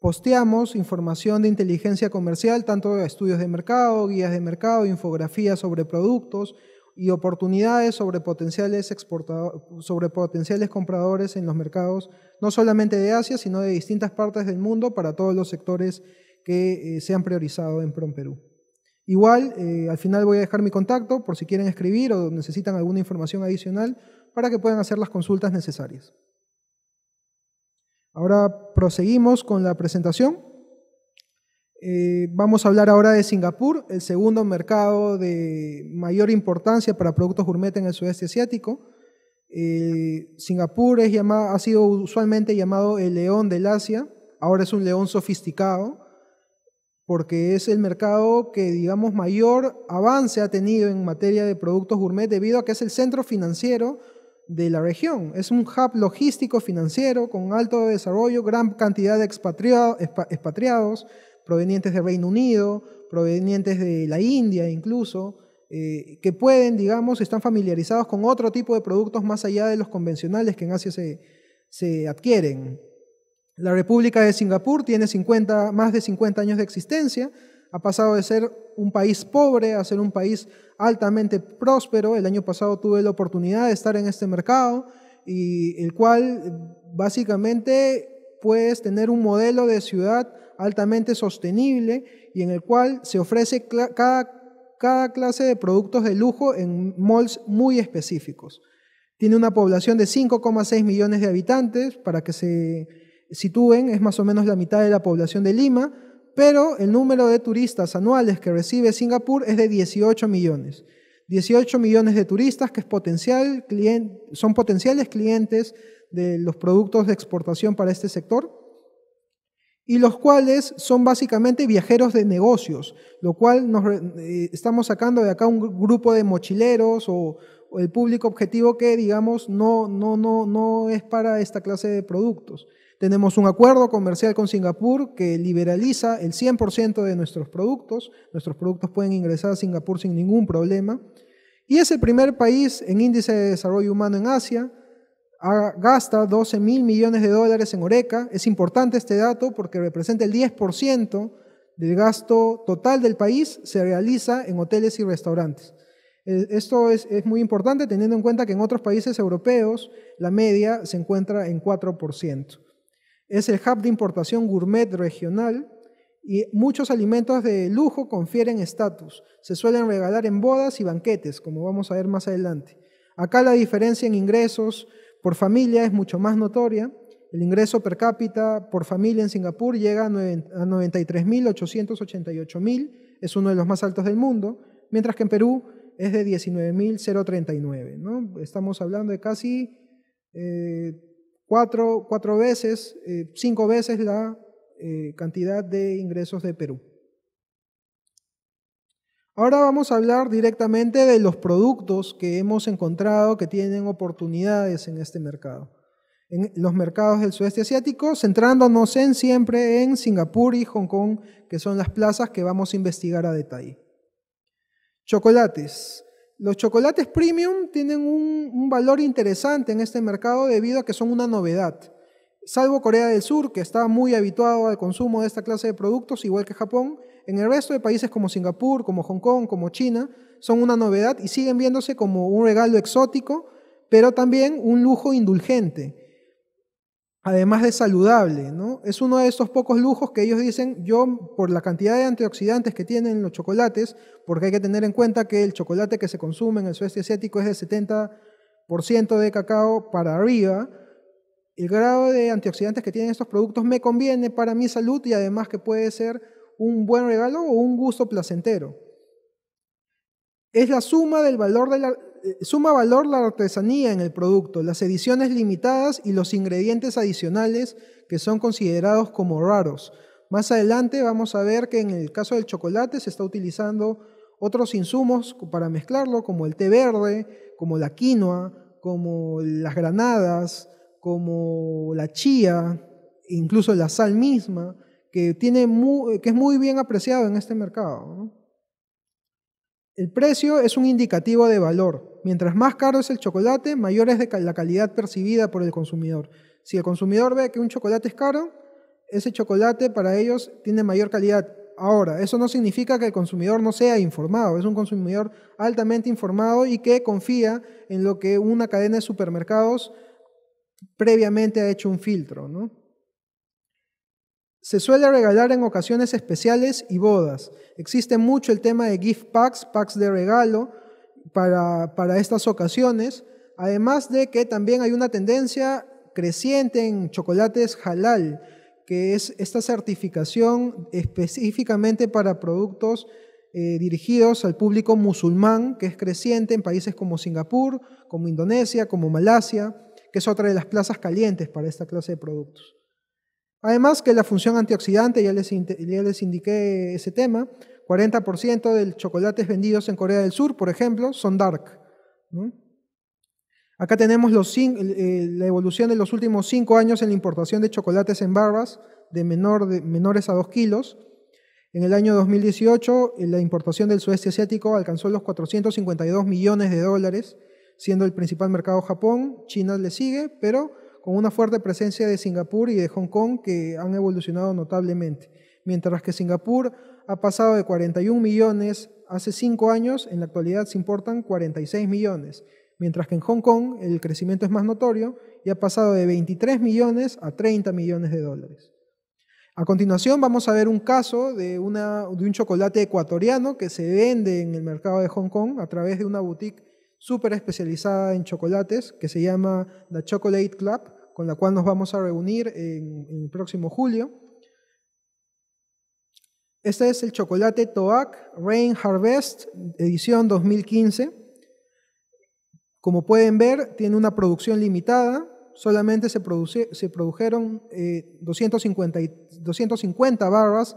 posteamos información de inteligencia comercial, tanto de estudios de mercado, guías de mercado, infografías sobre productos y oportunidades sobre potenciales, compradores en los mercados, no solamente de Asia, sino de distintas partes del mundo para todos los sectores que eh, se han priorizado en PROM Perú. Igual, eh, al final voy a dejar mi contacto por si quieren escribir o necesitan alguna información adicional para que puedan hacer las consultas necesarias. Ahora proseguimos con la presentación. Eh, vamos a hablar ahora de Singapur, el segundo mercado de mayor importancia para productos gourmet en el sudeste asiático. Eh, Singapur es ha sido usualmente llamado el león del Asia, ahora es un león sofisticado, porque es el mercado que, digamos, mayor avance ha tenido en materia de productos gourmet debido a que es el centro financiero de la región. Es un hub logístico financiero con alto desarrollo, gran cantidad de expatriados provenientes del Reino Unido, provenientes de la India incluso, eh, que pueden, digamos, están familiarizados con otro tipo de productos más allá de los convencionales que en Asia se, se adquieren. La República de Singapur tiene 50, más de 50 años de existencia, ha pasado de ser un país pobre a ser un país altamente próspero. El año pasado tuve la oportunidad de estar en este mercado y el cual básicamente puedes tener un modelo de ciudad altamente sostenible y en el cual se ofrece cada, cada clase de productos de lujo en malls muy específicos. Tiene una población de 5,6 millones de habitantes, para que se sitúen, es más o menos la mitad de la población de Lima, pero el número de turistas anuales que recibe Singapur es de 18 millones. 18 millones de turistas que es potencial son potenciales clientes de los productos de exportación para este sector y los cuales son básicamente viajeros de negocios, lo cual nos, eh, estamos sacando de acá un grupo de mochileros o, o el público objetivo que, digamos, no, no, no, no es para esta clase de productos. Tenemos un acuerdo comercial con Singapur que liberaliza el 100% de nuestros productos. Nuestros productos pueden ingresar a Singapur sin ningún problema. Y es el primer país en índice de desarrollo humano en Asia. Gasta 12 mil millones de dólares en Oreca. Es importante este dato porque representa el 10% del gasto total del país se realiza en hoteles y restaurantes. Esto es, es, muy importante teniendo en cuenta que en otros países europeos la media se encuentra en 4%. Es el hub de importación gourmet regional y muchos alimentos de lujo confieren estatus. Se suelen regalar en bodas y banquetes, como vamos a ver más adelante. Acá la diferencia en ingresos por familia es mucho más notoria. El ingreso per cápita por familia en Singapur llega a 93.888.000, es uno de los más altos del mundo, mientras que en Perú es de 19.039. ¿no? Estamos hablando de casi eh, cuatro, veces, eh, cinco veces la eh, cantidad de ingresos de Perú. Ahora vamos a hablar directamente de los productos que hemos encontrado que tienen oportunidades en este mercado. En los mercados del sudeste asiático, centrándonos en siempre en Singapur y Hong Kong, que son las plazas que vamos a investigar a detalle. Chocolates. Los chocolates premium tienen un, valor interesante en este mercado debido a que son una novedad. Salvo Corea del Sur, que está muy habituado al consumo de esta clase de productos, igual que Japón, en el resto de países como Singapur, como Hong Kong, como China, son una novedad y siguen viéndose como un regalo exótico, pero también un lujo indulgente además de saludable, ¿no? Es uno de esos pocos lujos que ellos dicen, yo por la cantidad de antioxidantes que tienen los chocolates, porque hay que tener en cuenta que el chocolate que se consume en el sudeste asiático es de 70% de cacao para arriba, el grado de antioxidantes que tienen estos productos me conviene para mi salud y además que puede ser un buen regalo o un gusto placentero. Es la suma del valor de la, eh, suma valor la artesanía en el producto, las ediciones limitadas y los ingredientes adicionales que son considerados como raros. Más adelante vamos a ver que en el caso del chocolate se está utilizando otros insumos para mezclarlo, como el té verde, como la quinoa, como las granadas, como la chía, incluso la sal misma, que, tiene que es muy bien apreciado en este mercado. El precio es un indicativo de valor. Mientras más caro es el chocolate, mayor es la calidad percibida por el consumidor. Si el consumidor ve que un chocolate es caro, ese chocolate para ellos tiene mayor calidad. Ahora, eso no significa que el consumidor no sea informado, es un consumidor altamente informado y que confía en lo que una cadena de supermercados previamente ha hecho un filtro, ¿no? Se suele regalar en ocasiones especiales y bodas. Existe mucho el tema de gift packs, packs de regalo para, para estas ocasiones. Además de que también hay una tendencia creciente en chocolates halal, que es esta certificación específicamente para productos eh, dirigidos al público musulmán, que es creciente en países como Singapur, como Indonesia, como Malasia, que es otra de las plazas calientes para esta clase de productos. Además que la función antioxidante, ya les, indiqué ese tema, 40% de chocolates vendidos en Corea del Sur, por ejemplo, son dark. Acá tenemos los, la evolución de los últimos 5 años en la importación de chocolates en barras de, menor, de menores a 2 kilos. En el año 2018, eh, la importación del sudeste asiático alcanzó los 452 millones de dólares, siendo el principal mercado Japón. China le sigue, pero con una fuerte presencia de Singapur y de Hong Kong que han evolucionado notablemente, mientras que Singapur ha pasado de 41 millones hace 5 años, en la actualidad se importan 46 millones, mientras que en Hong Kong el crecimiento es más notorio y ha pasado de 23 millones a 30 millones de dólares. A continuación vamos a ver un caso de, una, de un chocolate ecuatoriano que se vende en el mercado de Hong Kong a través de una boutique súper especializada en chocolates que se llama The Chocolate Club, con la cual nos vamos a reunir en, el próximo julio. Este es el chocolate Toac Rain Harvest, edición 2015. Como pueden ver, tiene una producción limitada. Solamente se, produjeron 250 eh, barras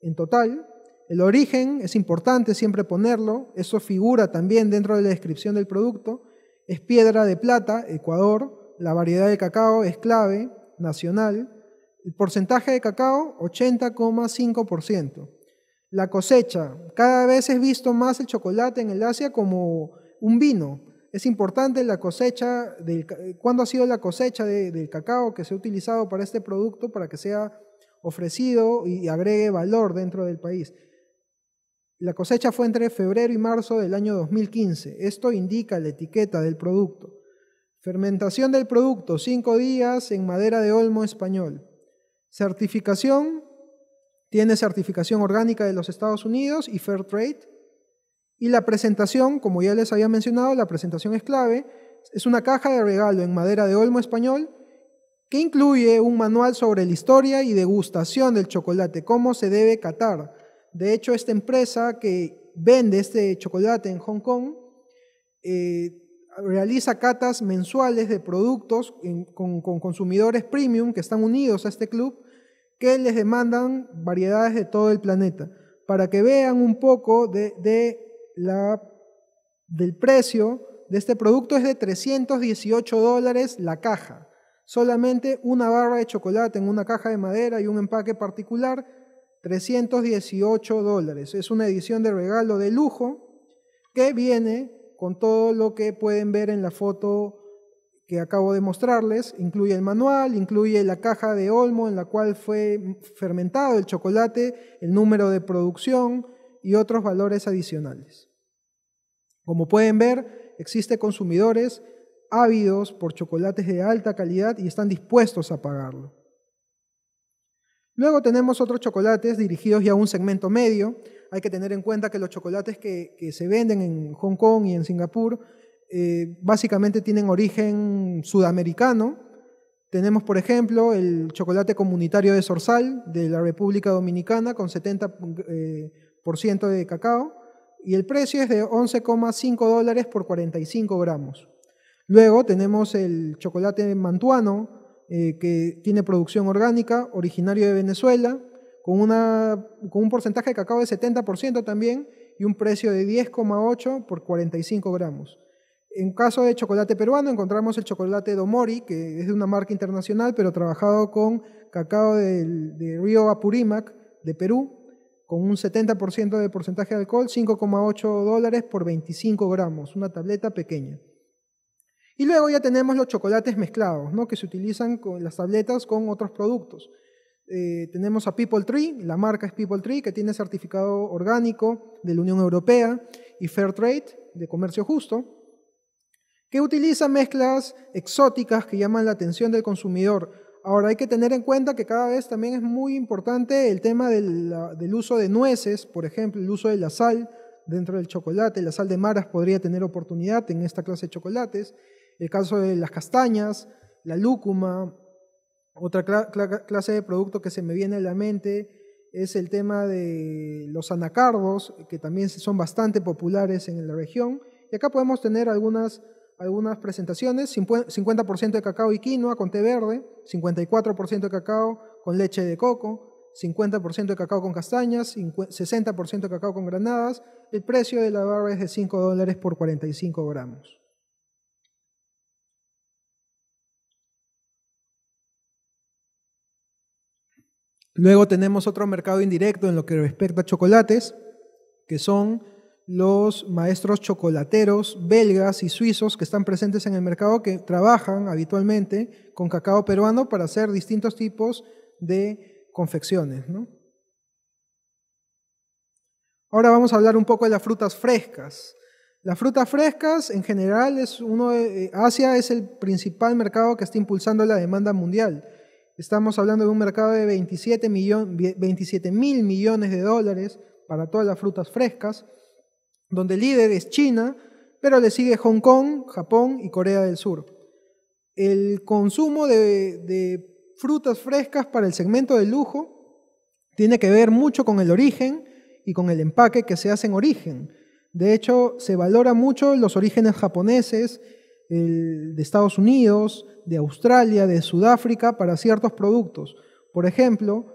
en total. El origen es importante siempre ponerlo, eso figura también dentro de la descripción del producto. Es piedra de plata, Ecuador, la variedad de cacao es clave, nacional. El porcentaje de cacao, 80,5%. La cosecha, cada vez es visto más el chocolate en el Asia como un vino. Es importante la cosecha, del, cuándo ha sido la cosecha del cacao que se ha utilizado para este producto para que sea ofrecido y agregue valor dentro del país. La cosecha fue entre febrero y marzo del año 2015. Esto indica la etiqueta del producto. Fermentación del producto, cinco días en madera de olmo español. Certificación, tiene certificación orgánica de los Estados Unidos y Fair Trade. Y la presentación, como ya les había mencionado, la presentación es clave. Es una caja de regalo en madera de olmo español que incluye un manual sobre la historia y degustación del chocolate, cómo se debe catar de hecho, esta empresa que vende este chocolate en Hong Kong eh, realiza catas mensuales de productos con, consumidores premium que están unidos a este club que les demandan variedades de todo el planeta para que vean un poco de la, del precio de este producto es de 318 dólares la caja. Solamente una barra de chocolate en una caja de madera y un empaque particular 318 dólares. Es una edición de regalo de lujo que viene con todo lo que pueden ver en la foto que acabo de mostrarles. Incluye el manual, incluye la caja de olmo en la cual fue fermentado el chocolate, el número de producción y otros valores adicionales. Como pueden ver, existen consumidores ávidos por chocolates de alta calidad y están dispuestos a pagarlo. Luego tenemos otros chocolates dirigidos ya a un segmento medio. Hay que tener en cuenta que los chocolates que, se venden en Hong Kong y en Singapur eh, básicamente tienen origen sudamericano. Tenemos, por ejemplo, el chocolate comunitario de Sorsal de la República Dominicana con 70% eh, de cacao y el precio es de 11,5 dólares por 45 gramos. Luego tenemos el chocolate mantuano eh, que tiene producción orgánica, originario de Venezuela, con, un porcentaje de cacao de 70% también y un precio de 10,8 por 45 gramos. En caso de chocolate peruano, encontramos el chocolate Domori, que es de una marca internacional, pero trabajado con cacao del, de Río Apurímac, de Perú, con un 70% de porcentaje de alcohol, 5,8 dólares por 25 gramos, una tableta pequeña. Y luego ya tenemos los chocolates mezclados, ¿no? que se utilizan con las tabletas con otros productos. Eh, tenemos a People Tree, la marca es People Tree, que tiene certificado orgánico de la Unión Europea y Fair Trade, de comercio justo, que utiliza mezclas exóticas que llaman la atención del consumidor. Ahora hay que tener en cuenta que cada vez también es muy importante el tema del, del uso de nueces, por ejemplo, el uso de la sal dentro del chocolate. La sal de maras podría tener oportunidad en esta clase de chocolates. El caso de las castañas, la lúcuma, otra clase de producto que se me viene a la mente es el tema de los anacardos, que también son bastante populares en la región. Y acá podemos tener algunas, algunas presentaciones, 50% de cacao y quinoa con té verde, 54% de cacao con leche de coco, 50% de cacao con castañas, 60% de cacao con granadas. El precio de la barra es de 5 dólares por 45 gramos. Luego tenemos otro mercado indirecto en lo que respecta a chocolates, que son los maestros chocolateros belgas y suizos que están presentes en el mercado que trabajan habitualmente con cacao peruano para hacer distintos tipos de confecciones. Ahora vamos a hablar un poco de las frutas frescas. Las frutas frescas en general es uno eh, Asia es el principal mercado que está impulsando la demanda mundial. Estamos hablando de un mercado de 27 mil millones de dólares para todas las frutas frescas, donde el líder es China, pero le sigue Hong Kong, Japón y Corea del Sur. El consumo de, de frutas frescas para el segmento de lujo tiene que ver mucho con el origen y con el empaque que se hace en origen. De hecho, se valora mucho los orígenes japoneses de Estados Unidos, de Australia, de Sudáfrica para ciertos productos. Por ejemplo,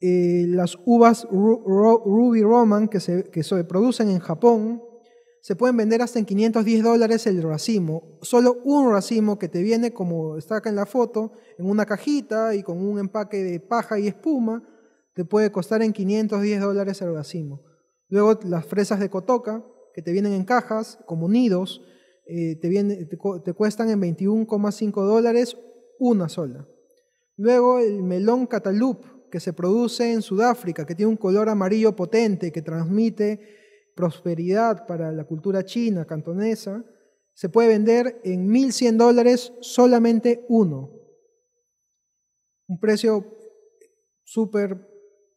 eh, las uvas Ruby Roman que se, producen en Japón se pueden vender hasta en 510 dólares el racimo. Solo un racimo que te viene, como está acá en la foto, en una cajita y con un empaque de paja y espuma, te puede costar en 510 dólares el racimo. Luego las fresas de cotoca, que te vienen en cajas, como nidos, eh, te, cuestan en 21,5 dólares una sola. Luego el melón catalup, que se produce en Sudáfrica, que tiene un color amarillo potente, que transmite prosperidad para la cultura china, cantonesa, se puede vender en 1.100 dólares solamente uno. Un precio súper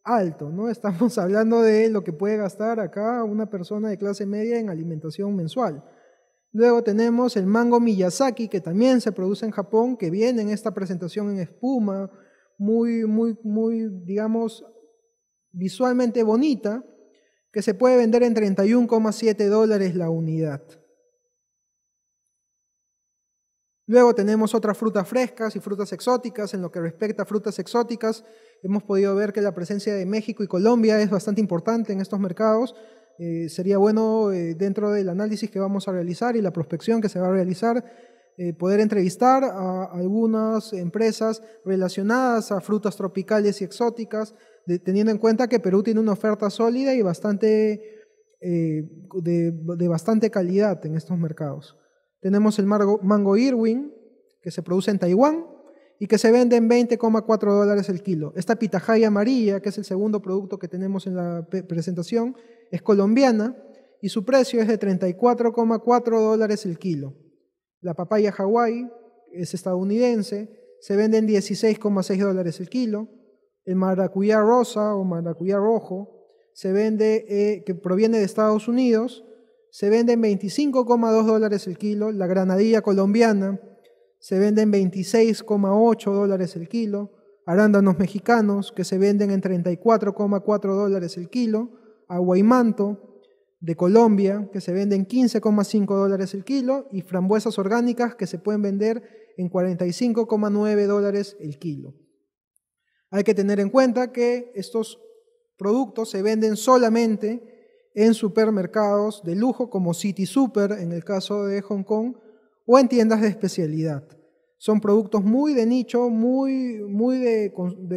alto, ¿no? Estamos hablando de lo que puede gastar acá una persona de clase media en alimentación mensual. Luego tenemos el mango Miyazaki, que también se produce en Japón, que viene en esta presentación en espuma, muy, muy, muy, digamos, visualmente bonita, que se puede vender en 31,7 dólares la unidad. Luego tenemos otras frutas frescas y frutas exóticas. En lo que respecta a frutas exóticas, hemos podido ver que la presencia de México y Colombia es bastante importante en estos mercados. Eh, sería bueno eh, dentro del análisis que vamos a realizar y la prospección que se va a realizar, eh, poder entrevistar a algunas empresas relacionadas a frutas tropicales y exóticas, teniendo en cuenta que Perú tiene una oferta sólida y bastante, de, bastante calidad en estos mercados. Tenemos el mango, mango Irwin, que se produce en Taiwán, y que se vende en 20,4 dólares el kilo. Esta pitahaya amarilla, que es el segundo producto que tenemos en la presentación, es colombiana y su precio es de 34,4 dólares el kilo. La papaya Hawái es estadounidense, se vende en 16,6 dólares el kilo. El maracuyá rosa o maracuyá rojo se vende, eh, que proviene de Estados Unidos, se vende en 25,2 dólares el kilo. La granadilla colombiana se vende en 26,8 dólares el kilo arándanos mexicanos que se venden en 34,4 dólares el kilo, aguaimanto de Colombia, que se vende en 15,5 dólares el kilo, y frambuesas orgánicas que se pueden vender en 45,9 dólares el kilo. Hay que tener en cuenta que estos productos se venden solamente en supermercados de lujo como City Super en el caso de Hong Kong o en tiendas de especialidad. Son productos muy de nicho, muy, muy de,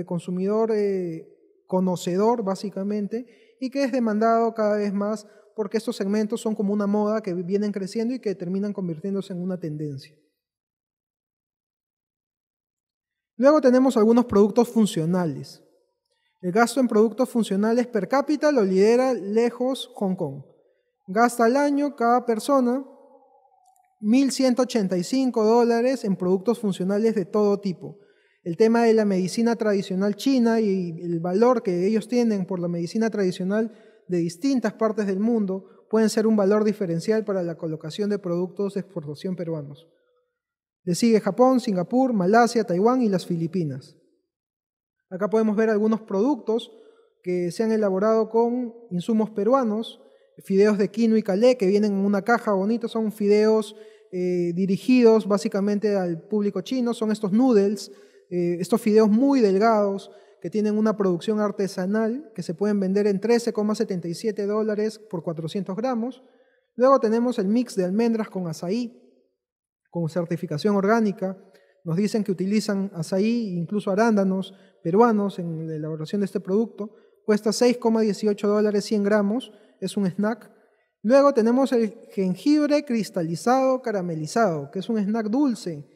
consumidor eh, conocedor básicamente y que es demandado cada vez más porque estos segmentos son como una moda que vienen creciendo y que terminan convirtiéndose en una tendencia. Luego tenemos algunos productos funcionales. El gasto en productos funcionales per cápita lo lidera lejos Hong Kong. Gasta al año cada persona 1.185 dólares en productos funcionales de todo tipo, el tema de la medicina tradicional china y el valor que ellos tienen por la medicina tradicional de distintas partes del mundo pueden ser un valor diferencial para la colocación de productos de exportación peruanos. Le sigue Japón, Singapur, Malasia, Taiwán y las Filipinas. Acá podemos ver algunos productos que se han elaborado con insumos peruanos, fideos de quino y calé que vienen en una caja bonita, son fideos eh, dirigidos básicamente al público chino, son estos noodles eh, estos fideos muy delgados que tienen una producción artesanal que se pueden vender en 13,77 dólares por 400 gramos. Luego tenemos el mix de almendras con azaí, con certificación orgánica. Nos dicen que utilizan azaí, incluso arándanos peruanos en la elaboración de este producto. Cuesta 6,18 dólares 100 gramos, es un snack. Luego tenemos el jengibre cristalizado caramelizado, que es un snack dulce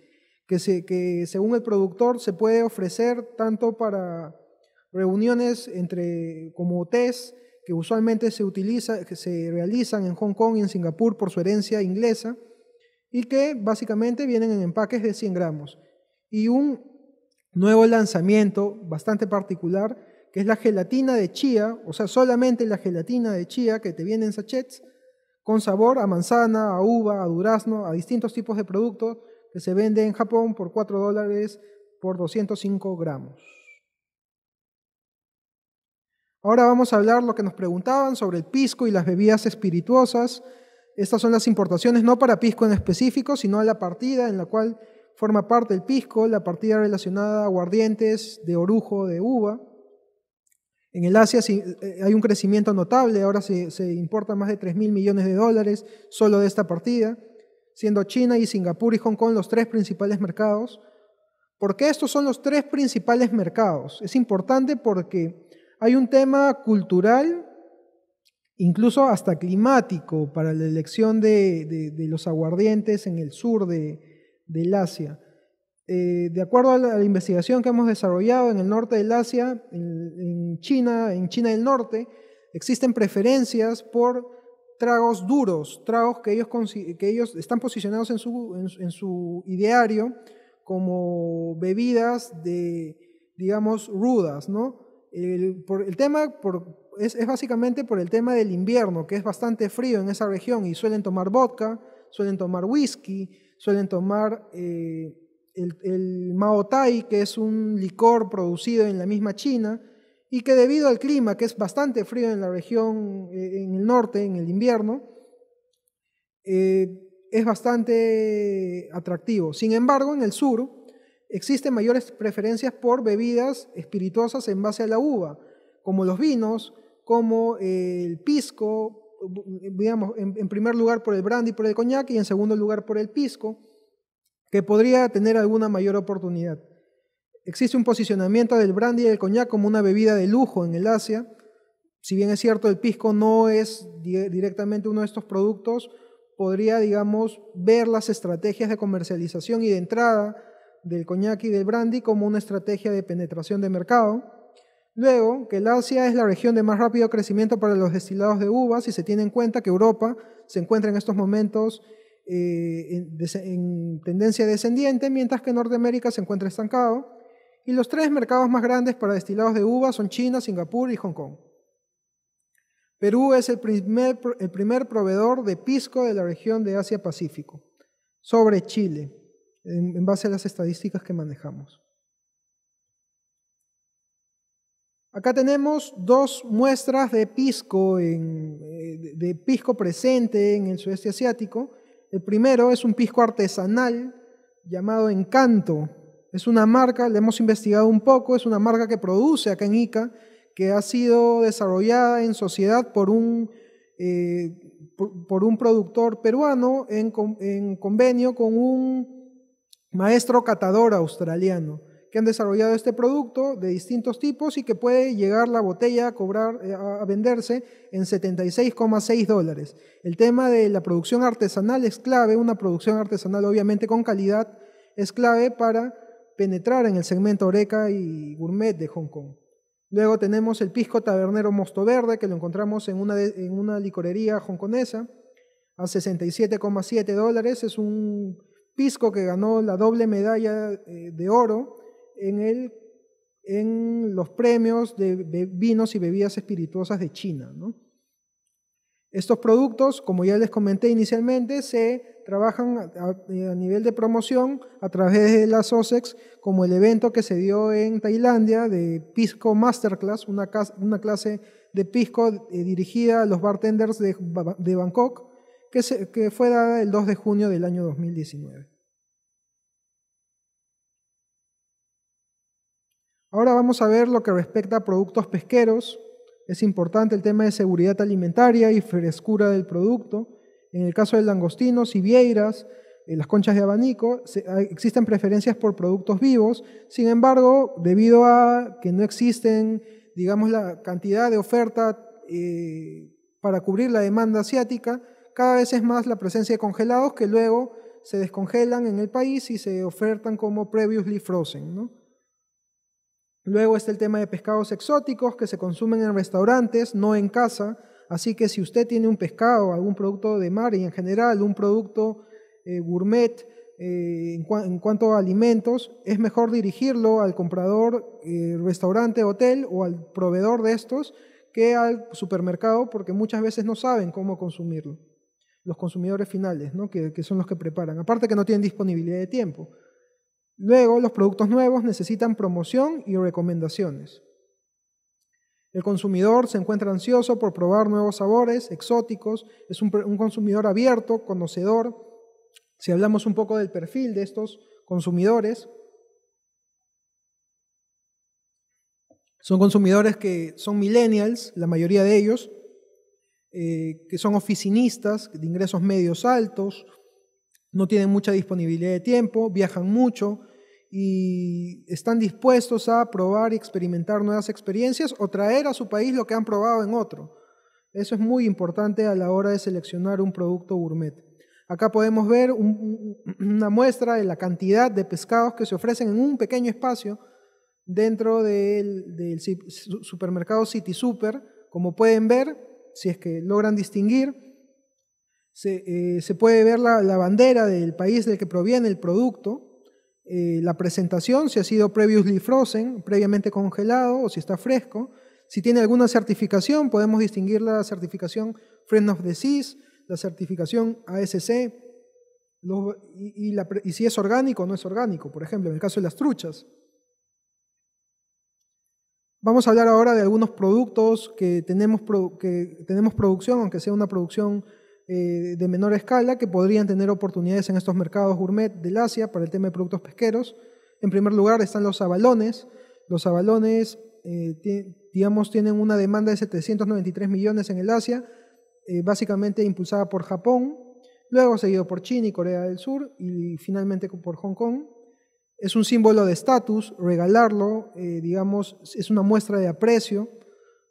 que, según el productor se puede ofrecer tanto para reuniones entre como test que usualmente se utiliza, que se realizan en Hong Kong y en Singapur por su herencia inglesa y que básicamente vienen en empaques de 100 gramos. Y un nuevo lanzamiento bastante particular que es la gelatina de chía, o sea, solamente la gelatina de chía que te viene en sachets con sabor a manzana, a uva, a durazno, a distintos tipos de productos que se vende en Japón por 4 dólares por 205 gramos. Ahora vamos a hablar lo que nos preguntaban sobre el pisco y las bebidas espirituosas. Estas son las importaciones no para pisco en específico, sino a la partida en la cual forma parte el pisco, la partida relacionada a aguardientes, de orujo, de uva. En el Asia eh, hay un crecimiento notable, ahora se, importan más de 3 mil millones de dólares solo de esta partida siendo China y Singapur y Hong Kong los tres principales mercados. ¿Por qué estos son los tres principales mercados? Es importante porque hay un tema cultural, incluso hasta climático, para la elección de, los aguardientes en el sur de, del Asia. Eh, de acuerdo a la, investigación que hemos desarrollado en el norte del Asia, en China, en China del Norte, existen preferencias por tragos duros, tragos que ellos, que ellos están posicionados en su, ideario como bebidas de, digamos, rudas, ¿no? El, por, el tema por, es, básicamente por el tema del invierno, que es bastante frío en esa región y suelen tomar vodka, suelen tomar whisky, suelen tomar eh, el, el maotai, que es un licor producido en la misma China, y que debido al clima, que es bastante frío en la región, eh, en el norte, en el invierno, eh, es bastante atractivo. Sin embargo, en el sur existen mayores preferencias por bebidas espirituosas en base a la uva, como los vinos, como eh, el pisco, digamos, en, primer lugar por el brandy, por el coñac, y en segundo lugar por el pisco, que podría tener alguna mayor oportunidad. Existe un posicionamiento del brandy y del coñac como una bebida de lujo en el Asia. Si bien es cierto, el pisco no es directamente uno de estos productos, podría, digamos, ver las estrategias de comercialización y de entrada del coñac y del brandy como una estrategia de penetración de mercado. Luego, que el Asia es la región de más rápido crecimiento para los destilados de uvas y se tiene en cuenta que Europa se encuentra en estos momentos eh, en, tendencia descendiente, mientras que Norteamérica se encuentra estancado y los tres mercados más grandes para destilados de uva son China, Singapur y Hong Kong. Perú es el primer, el primer proveedor de pisco de la región de Asia-Pacífico, sobre Chile, en, base a las estadísticas que manejamos. Acá tenemos dos muestras de pisco, eh, de pisco presente en el sudeste asiático. El primero es un pisco artesanal llamado Encanto, es una marca, la hemos investigado un poco, es una marca que produce acá en Ica, que ha sido desarrollada en sociedad por un, eh, por, un productor peruano en, convenio con un maestro catador australiano que han desarrollado este producto de distintos tipos y que puede llegar la botella a, cobrar, eh, a venderse en 76,6 dólares. El tema de la producción artesanal es clave, una producción artesanal obviamente con calidad es clave para penetrar en el segmento Oreca y Gourmet de Hong Kong. Luego tenemos el pisco tabernero Mosto Verde, que lo encontramos en una, en una licorería hongkonesa, a 67,7 dólares. Es un pisco que ganó la doble medalla eh, de oro en, el, en los premios de vinos y bebidas espirituosas de China. ¿no? Estos productos, como ya les comenté inicialmente, se trabajan a, nivel de promoción a través de las OSEX, como el evento que se dio en Tailandia de Pisco Masterclass, una, una clase de Pisco eh, dirigida a los bartenders de, Bangkok, que, se, que fue dada el 2 de junio del año 2019. Ahora vamos a ver lo que respecta a productos pesqueros, es importante el tema de seguridad alimentaria y frescura del producto. En el caso de langostinos y vieiras, eh, las conchas de abanico, ah, existen preferencias por productos vivos. Sin embargo, debido a que no existen, digamos, la cantidad de oferta eh, para cubrir la demanda asiática, cada vez es más la presencia de congelados que luego se descongelan en el país y se ofertan como previously frozen, ¿no? Luego está el tema de pescados exóticos que se consumen en restaurantes, no en casa. Así que si usted tiene un pescado, algún producto de mar y en general un producto eh, gourmet eh, en, cuanto a alimentos, es mejor dirigirlo al comprador, eh, restaurante, hotel o al proveedor de estos que al supermercado porque muchas veces no saben cómo consumirlo. Los consumidores finales, que son los que preparan. Aparte que no tienen disponibilidad de tiempo. Luego, los productos nuevos necesitan promoción y recomendaciones. El consumidor se encuentra ansioso por probar nuevos sabores exóticos, es un, consumidor abierto, conocedor. Si hablamos un poco del perfil de estos consumidores, son consumidores que son millennials, la mayoría de ellos, eh, que son oficinistas de ingresos medios altos, no tienen mucha disponibilidad de tiempo, viajan mucho y están dispuestos a probar y experimentar nuevas experiencias o traer a su país lo que han probado en otro. Eso es muy importante a la hora de seleccionar un producto gourmet. Acá podemos ver una muestra de la cantidad de pescados que se ofrecen en un pequeño espacio dentro del supermercado City Super. Como pueden ver, si es que logran distinguir, eh, se, puede ver la, bandera del país del que proviene el producto, eh, la presentación, si ha sido previously frozen, previamente congelado o si está fresco. Si tiene alguna certificación, podemos distinguir la certificación Friend of the Seas, la certificación ASC, y, si es orgánico o no es orgánico, por ejemplo, en el caso de las truchas. Vamos a hablar ahora de algunos productos que tenemos, que tenemos producción, aunque sea una producción eh, de menor escala que podrían tener oportunidades en estos mercados gourmet del Asia para el tema de productos pesqueros. En primer lugar están los abalones. Los abalones, eh, digamos, tienen una demanda de 793 millones en el Asia, eh, básicamente impulsada por Japón, luego seguido por China y Corea del Sur y finalmente por Hong Kong. Es un símbolo de estatus, regalarlo, digamos, es una muestra de aprecio,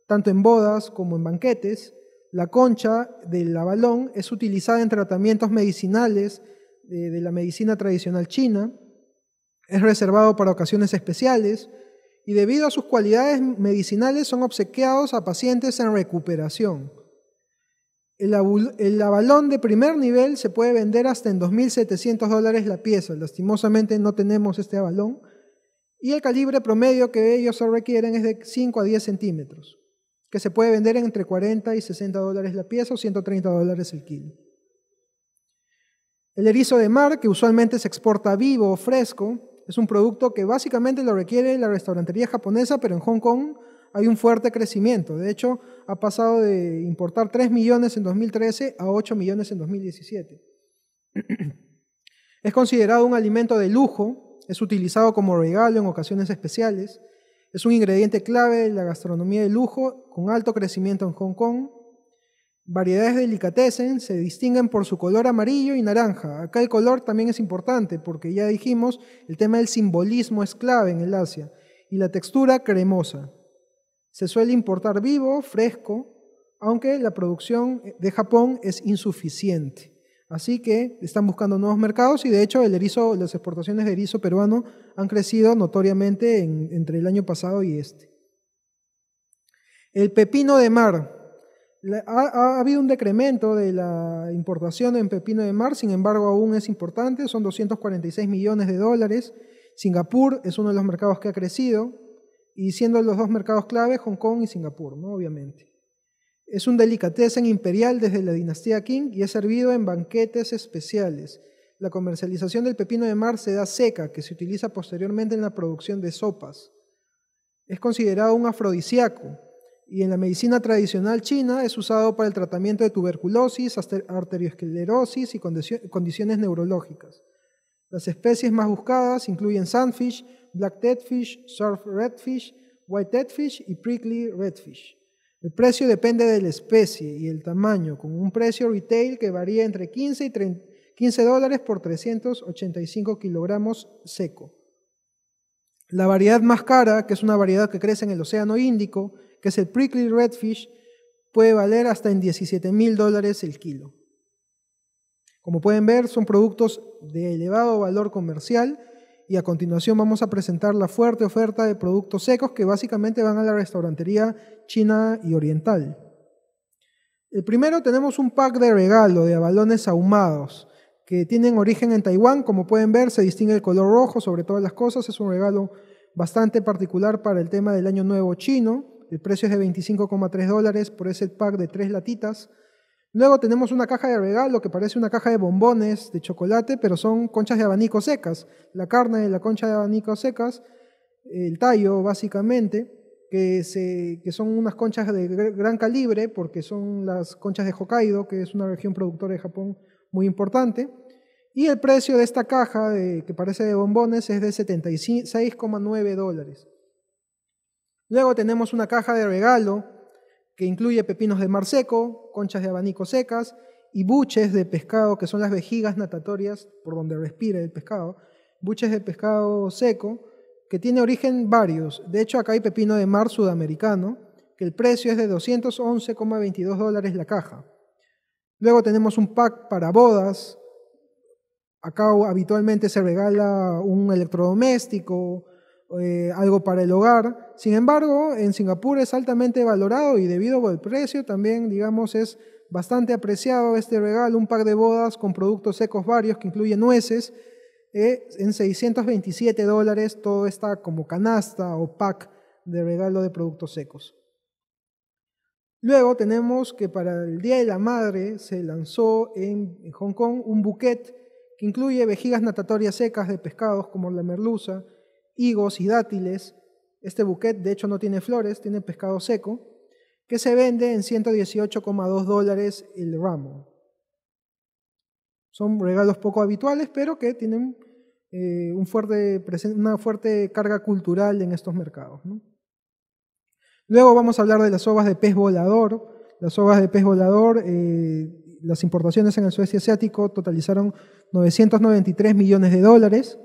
tanto en bodas como en banquetes la concha del abalón es utilizada en tratamientos medicinales eh, de, la medicina tradicional china, es reservado para ocasiones especiales y debido a sus cualidades medicinales son obsequiados a pacientes en recuperación. El, abalón de primer nivel se puede vender hasta en 2.700 dólares la pieza. Lastimosamente no tenemos este abalón. Y el calibre promedio que ellos requieren es de 5 a 10 centímetros que se puede vender entre 40 y 60 dólares la pieza o 130 dólares el kilo. El erizo de mar, que usualmente se exporta vivo o fresco, es un producto que básicamente lo requiere la restaurantería japonesa, pero en Hong Kong hay un fuerte crecimiento. De hecho, ha pasado de importar 3 millones en 2013 a 8 millones en 2017. Es considerado un alimento de lujo, es utilizado como regalo en ocasiones especiales es un ingrediente clave de la gastronomía de lujo con alto crecimiento en Hong Kong. Variedades de delicatessen se distinguen por su color amarillo y naranja. Acá el color también es importante porque ya dijimos, el tema del simbolismo es clave en el Asia. Y la textura cremosa. Se suele importar vivo, fresco, aunque la producción de Japón es insuficiente. Así que están buscando nuevos mercados y de hecho el erizo, las exportaciones de erizo peruano han crecido notoriamente entre el año pasado y este. El pepino de mar. ha, habido un decremento de la importación en pepino de mar, sin embargo aún es importante, son 246 millones de dólares. Singapur es uno de los mercados que ha crecido y siendo los dos mercados clave Hong Kong y Singapur, ¿no? obviamente. Es un delicatessen imperial desde la dinastía Qing y es servido en banquetes especiales. La comercialización del pepino de mar se da seca, que se utiliza posteriormente en la producción de sopas. Es considerado un afrodisíaco y en la medicina tradicional china es usado para el tratamiento de tuberculosis, arteriosclerosis y condiciones neurológicas. Las especies más buscadas incluyen sandfish, black deadfish, surf redfish, white deadfish y prickly redfish. El precio depende de la especie y el tamaño, con un precio retail que varía entre 15 y 15 dólares por 385 kilogramos seco. La variedad más cara, que es una variedad que crece en el Océano Índico, que es el prickly redfish, puede valer hasta en 17 mil dólares el kilo. Como pueden ver, son productos de elevado valor comercial y a continuación vamos a presentar la fuerte oferta de productos secos que básicamente van a la restaurantería china y oriental. El primero tenemos un pack de regalo de abalones ahumados que tienen origen en Taiwán. Como pueden ver, se distingue el color rojo sobre todas las cosas. Es un regalo bastante particular para el tema del Año Nuevo chino. El precio es de 25,3 dólares por ese pack de tres latitas. Luego tenemos una caja de regalo que parece una caja de bombones de chocolate, pero son conchas de abanico secas. La carne de la concha de abanico secas, el tallo básicamente, que, que son unas conchas de gran calibre porque son las conchas de Hokkaido, que es una región productora de Japón muy importante. Y el precio de esta caja, que parece de bombones, es de 76,9 dólares. Luego tenemos una caja de regalo que incluye pepinos de mar seco, conchas de abanico secas y buches de pescado, que son las vejigas natatorias por donde respira el pescado, buches de pescado seco, que tiene origen varios. De hecho, acá hay pepino de mar sudamericano, que el precio es de 211,22 dólares la caja. Luego tenemos un pack para bodas. Acá habitualmente se regala un electrodoméstico, eh, algo para el hogar. Sin embargo, en Singapur es altamente valorado y debido al precio también, digamos, es bastante apreciado este regalo, un pack de bodas con productos secos varios que incluye nueces, eh, en 627 dólares, todo está como canasta o pack de regalo de productos secos. Luego tenemos que para el Día de la Madre se lanzó en Hong Kong un bouquet que incluye vejigas natatorias secas de pescados como la merluza, higos y dátiles. Este bouquet, de hecho, no tiene flores, tiene pescado seco, que se vende en 118,2 dólares el ramo. Son regalos poco habituales, pero que tienen eh, una fuerte carga cultural en estos mercados. Luego vamos a hablar de las ovas de pez volador. Las ovas de pez volador, eh, las importaciones en el sudeste asiático totalizaron 993 millones de dólares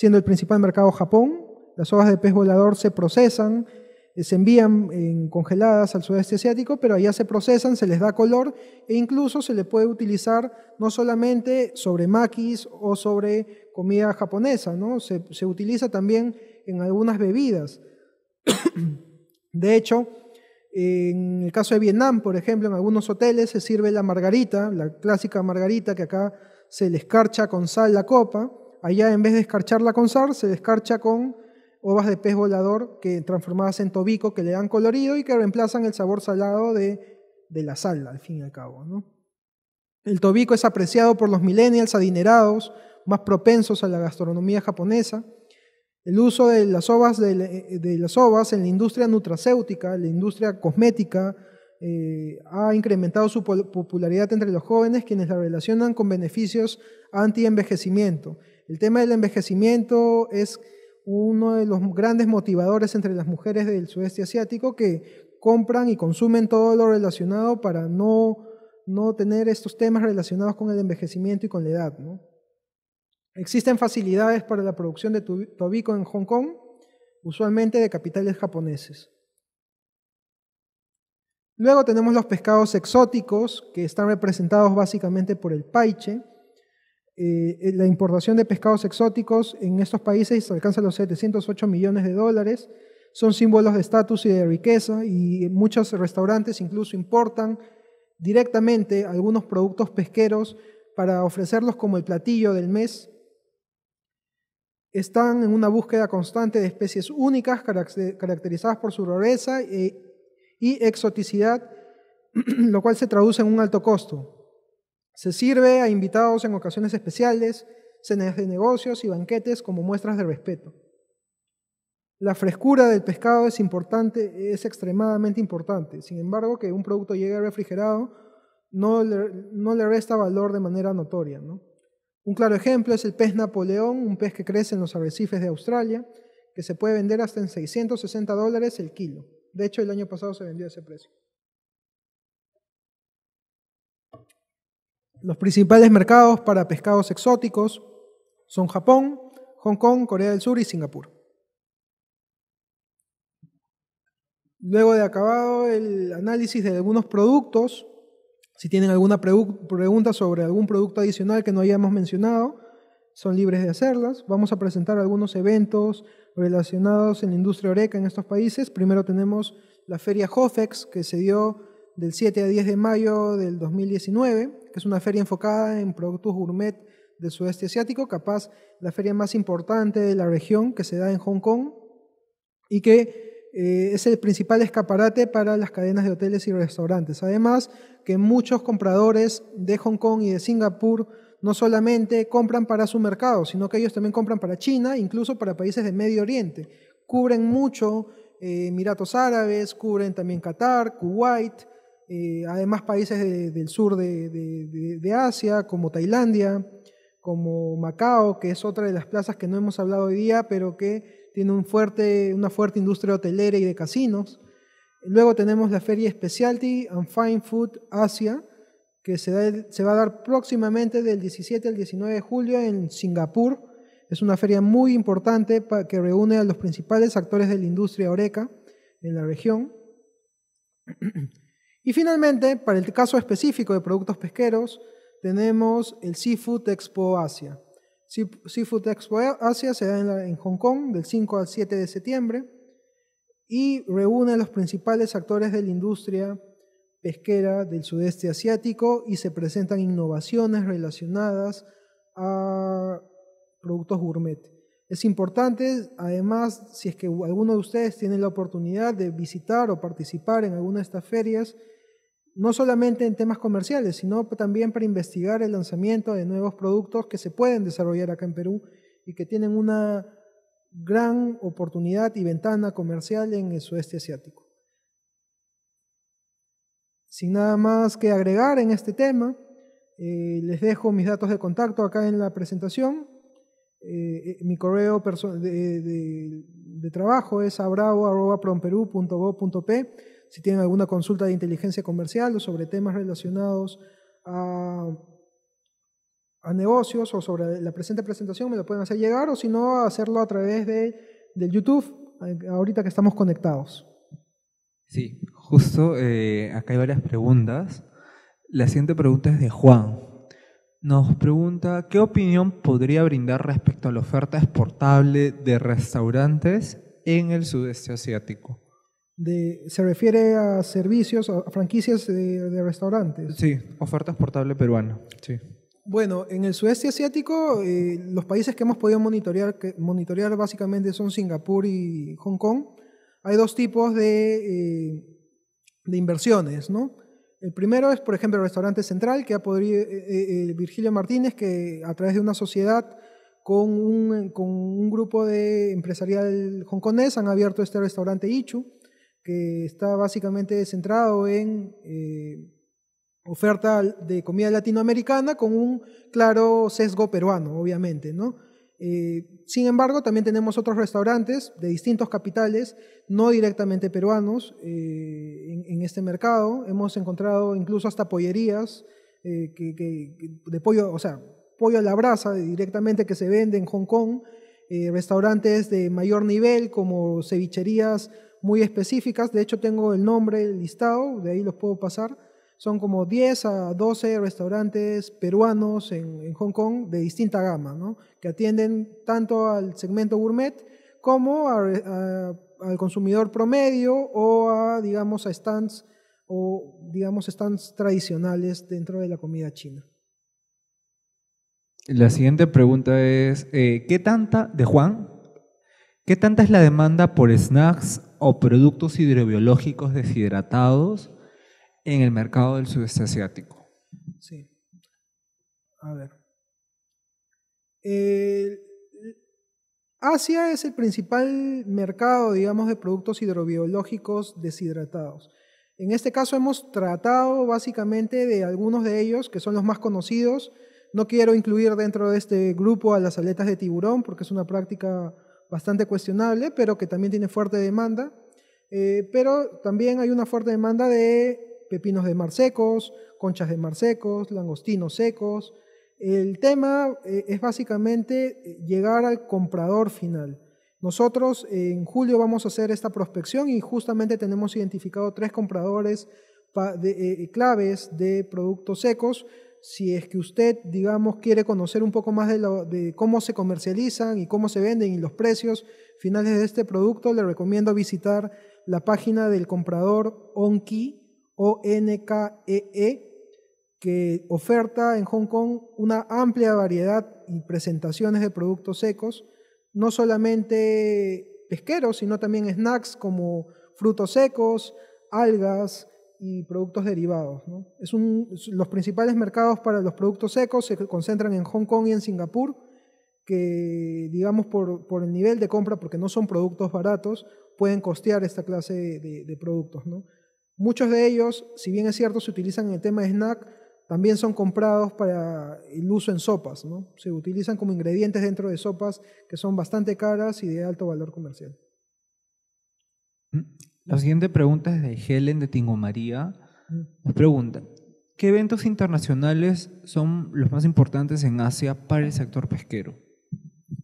siendo el principal mercado Japón. Las hojas de pez volador se procesan, eh, se envían en congeladas al sudeste asiático, pero allá se procesan, se les da color e incluso se le puede utilizar no solamente sobre maquis o sobre comida japonesa, ¿no? se, se utiliza también en algunas bebidas. de hecho, en el caso de Vietnam, por ejemplo, en algunos hoteles se sirve la margarita, la clásica margarita que acá se les escarcha con sal la copa, allá en vez de escarcharla con sal, se descarcha con ovas de pez volador que transformadas en tobico que le dan colorido y que reemplazan el sabor salado de, la sal, al fin y al cabo. El tobico es apreciado por los millennials adinerados, más propensos a la gastronomía japonesa. El uso de las ovas, de, las ovas en la industria nutracéutica, la industria cosmética, eh, ha incrementado su popularidad entre los jóvenes, quienes la relacionan con beneficios anti-envejecimiento. El tema del envejecimiento es uno de los grandes motivadores entre las mujeres del sudeste asiático que compran y consumen todo lo relacionado para no, no tener estos temas relacionados con el envejecimiento y con la edad. Existen facilidades para la producción de tobiko en Hong Kong, usualmente de capitales japoneses. Luego tenemos los pescados exóticos, que están representados básicamente por el paiche, eh, eh, la importación de pescados exóticos en estos países alcanza los 708 millones de dólares. Son símbolos de estatus y de riqueza y muchos restaurantes incluso importan directamente algunos productos pesqueros para ofrecerlos como el platillo del mes. Están en una búsqueda constante de especies únicas caracterizadas por su rareza eh, y exoticidad, lo cual se traduce en un alto costo. Se sirve a invitados en ocasiones especiales, cenas de negocios y banquetes como muestras de respeto. La frescura del pescado es importante, es extremadamente importante. Sin embargo, que un producto llegue refrigerado no le, resta valor de manera notoria. Un claro ejemplo es el pez Napoleón, un pez que crece en los arrecifes de Australia, que se puede vender hasta en 660 dólares el kilo. De hecho, el año pasado se vendió a ese precio. Los principales mercados para pescados exóticos son Japón, Hong Kong, Corea del Sur y Singapur. Luego de acabado el análisis de algunos productos, si tienen alguna pregunta sobre algún producto adicional que no hayamos mencionado, son libres de hacerlas. Vamos a presentar algunos eventos relacionados en la industria oreca en estos países. Primero tenemos la feria Hofex que se dio del 7 a 10 de mayo del 2019, que es una feria enfocada en productos gourmet del sudeste asiático, capaz la feria más importante de la región que se da en Hong Kong y que eh, es el principal escaparate para las cadenas de hoteles y restaurantes. Además, que muchos compradores de Hong Kong y de Singapur no solamente compran para su mercado, sino que ellos también compran para China, incluso para países del Medio Oriente. Cubren mucho eh, Emiratos Árabes, cubren también Qatar, Kuwait, eh, además países del sur de, Asia, como Tailandia, como Macao, que es otra de las plazas que no hemos hablado hoy día, pero que tiene un fuerte, una fuerte industria hotelera y de casinos. Luego tenemos la feria Specialty and Fine Food Asia, que se, se va a dar próximamente del 17 al 19 de julio en Singapur. Es una feria muy importante que reúne a los principales actores de la industria oreca en la región. Y finalmente, para el caso específico de productos pesqueros, tenemos el Seafood Expo Asia. Seafood Expo Asia se da en Hong Kong del 5 al 7 de septiembre y reúne a los principales actores de la industria pesquera del sudeste asiático y se presentan innovaciones relacionadas a productos gourmet. Es importante, además, si es que alguno de ustedes tiene la oportunidad de visitar o participar en alguna de estas ferias, no solamente en temas comerciales, sino también para investigar el lanzamiento de nuevos productos que se pueden desarrollar acá en Perú y que tienen una gran oportunidad y ventana comercial en el sudeste asiático. Sin nada más que agregar en este tema, eh, les dejo mis datos de contacto acá en la presentación eh, eh, mi correo de, trabajo es abravo.promperú.gov.p. Si tienen alguna consulta de inteligencia comercial o sobre temas relacionados a, negocios o sobre la presente presentación, me lo pueden hacer llegar o si no, hacerlo a través de, del YouTube, ahorita que estamos conectados. Sí, justo eh, acá hay varias preguntas. La siguiente pregunta es de Juan nos pregunta, ¿qué opinión podría brindar respecto a la oferta exportable de restaurantes en el sudeste asiático? ¿Se refiere a servicios, a franquicias de, restaurantes? Sí, oferta exportable peruana, sí. Bueno, en el sudeste asiático, eh, los países que hemos podido monitorear, monitorear básicamente son Singapur y Hong Kong. Hay dos tipos de, eh, de inversiones, ¿no? El primero es, por ejemplo, el restaurante central que ha podido, eh, eh, eh, Virgilio Martínez, que a través de una sociedad con un, con un grupo de empresarial hongkonés han abierto este restaurante Ichu, que está básicamente centrado en eh, oferta de comida latinoamericana con un claro sesgo peruano, obviamente, ¿no? Eh, sin embargo, también tenemos otros restaurantes de distintos capitales, no directamente peruanos, eh, en, este mercado. Hemos encontrado incluso hasta pollerías eh, que, de pollo, o sea, pollo a la brasa directamente que se vende en Hong Kong. restaurantes de mayor nivel como cevicherías muy específicas. De hecho, tengo el nombre listado, de ahí los puedo pasar son como 10 a 12 restaurantes peruanos en, Hong Kong de distinta gama, ¿no? que atienden tanto al segmento gourmet como al consumidor promedio o a, digamos, a stands o, digamos, stands tradicionales dentro de la comida china. La siguiente pregunta es, eh, ¿qué tanta, de Juan, qué tanta es la demanda por snacks o productos hidrobiológicos deshidratados en el mercado del sudeste asiático. Sí. A ver. Asia es el principal mercado, digamos, de productos hidrobiológicos deshidratados. En este caso hemos tratado básicamente de algunos de ellos, que son los más conocidos. No quiero incluir dentro de este grupo a las aletas de tiburón, porque es una práctica bastante cuestionable, pero que también tiene fuerte demanda. Eh, pero también hay una fuerte demanda de pepinos de mar secos, conchas de mar secos, langostinos secos. El tema eh, es básicamente eh, llegar al comprador final. Nosotros eh, en julio vamos a hacer esta prospección y justamente tenemos identificado tres compradores claves de productos secos. Si es que usted, digamos, quiere conocer un poco más de, de, cómo se comercializan y cómo se venden y los precios finales de este producto, le recomiendo visitar la página del comprador Onki, ONKEE, e, que oferta en Hong Kong una amplia variedad y presentaciones de productos secos, no solamente pesqueros, sino también snacks como frutos secos, algas y productos derivados. los principales mercados para los productos secos se concentran en Hong Kong y en Singapur, que digamos por, el nivel de compra, porque no son productos baratos, pueden costear esta clase de, productos. Muchos de ellos, si bien es cierto, se utilizan en el tema de snack, también son comprados para el uso en sopas, ¿no? Se utilizan como ingredientes dentro de sopas que son bastante caras y de alto valor comercial. Mm. La siguiente pregunta es de Helen de Tingo María. Mm. Nos pregunta, ¿qué eventos internacionales son los más importantes en Asia para el sector pesquero?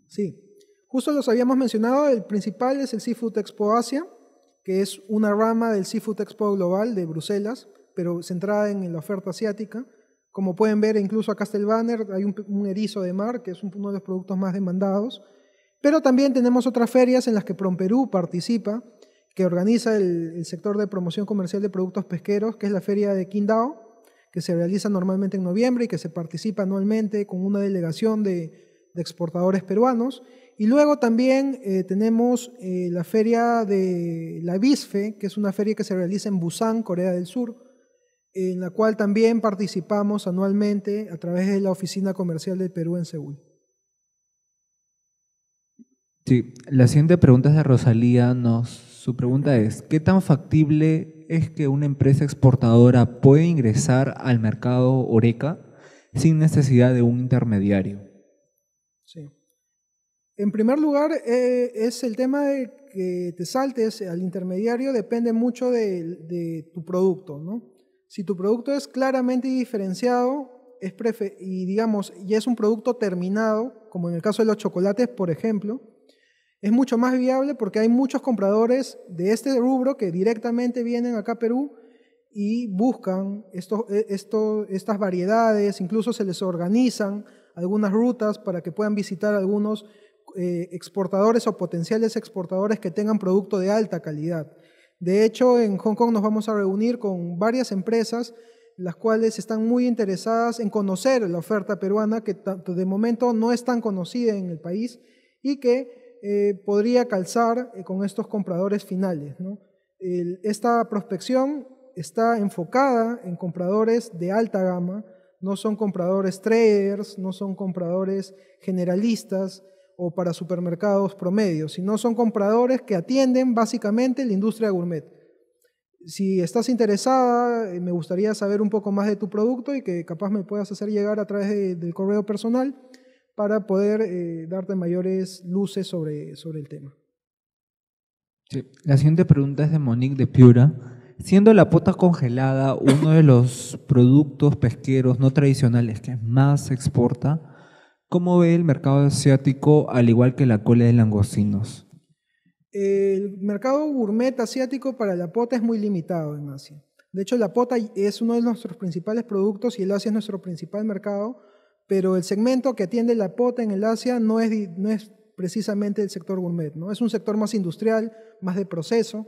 Sí, justo los habíamos mencionado, el principal es el Seafood Expo Asia, que es una rama del Seafood Expo Global de Bruselas, pero centrada en la oferta asiática. Como pueden ver, incluso acá está el banner, hay un, erizo de mar, que es uno de los productos más demandados. Pero también tenemos otras ferias en las que PromPerú participa, que organiza el, sector de promoción comercial de productos pesqueros, que es la feria de Quindao, que se realiza normalmente en noviembre y que se participa anualmente con una delegación de exportadores peruanos. Y luego también eh, tenemos eh, la feria de la BISFE, que es una feria que se realiza en Busan, Corea del Sur, en la cual también participamos anualmente a través de la Oficina Comercial del Perú en Seúl. Sí, la siguiente pregunta es de Rosalía. su pregunta es, ¿qué tan factible es que una empresa exportadora puede ingresar al mercado Oreca sin necesidad de un intermediario? En primer lugar, eh, es el tema de que te saltes al intermediario, depende mucho de, tu producto. Si tu producto es claramente diferenciado es y, digamos, es un producto terminado, como en el caso de los chocolates, por ejemplo, es mucho más viable porque hay muchos compradores de este rubro que directamente vienen acá a Perú y buscan esto, e, esto, estas variedades, incluso se les organizan algunas rutas para que puedan visitar algunos eh, exportadores o potenciales exportadores que tengan producto de alta calidad. De hecho, en Hong Kong nos vamos a reunir con varias empresas, las cuales están muy interesadas en conocer la oferta peruana, que de momento no es tan conocida en el país y que eh, podría calzar eh, con estos compradores finales. esta prospección está enfocada en compradores de alta gama, no son compradores traders, no son compradores generalistas, o para supermercados promedios, sino son compradores que atienden básicamente la industria gourmet. Si estás interesada, eh, me gustaría saber un poco más de tu producto y que capaz me puedas hacer llegar a través del correo personal para poder eh, darte mayores luces sobre, sobre el tema. Sí. La siguiente pregunta es de Monique de Piura. Siendo la pota congelada uno de los productos pesqueros no tradicionales que más se exporta, ¿Cómo ve el mercado asiático al igual que la cola de langostinos? El mercado gourmet asiático para la pota es muy limitado en Asia. De hecho, la pota es uno de nuestros principales productos y el Asia es nuestro principal mercado, pero el segmento que atiende la pota en el Asia no es, no es precisamente el sector gourmet, ¿no? Es un sector más industrial, más de proceso,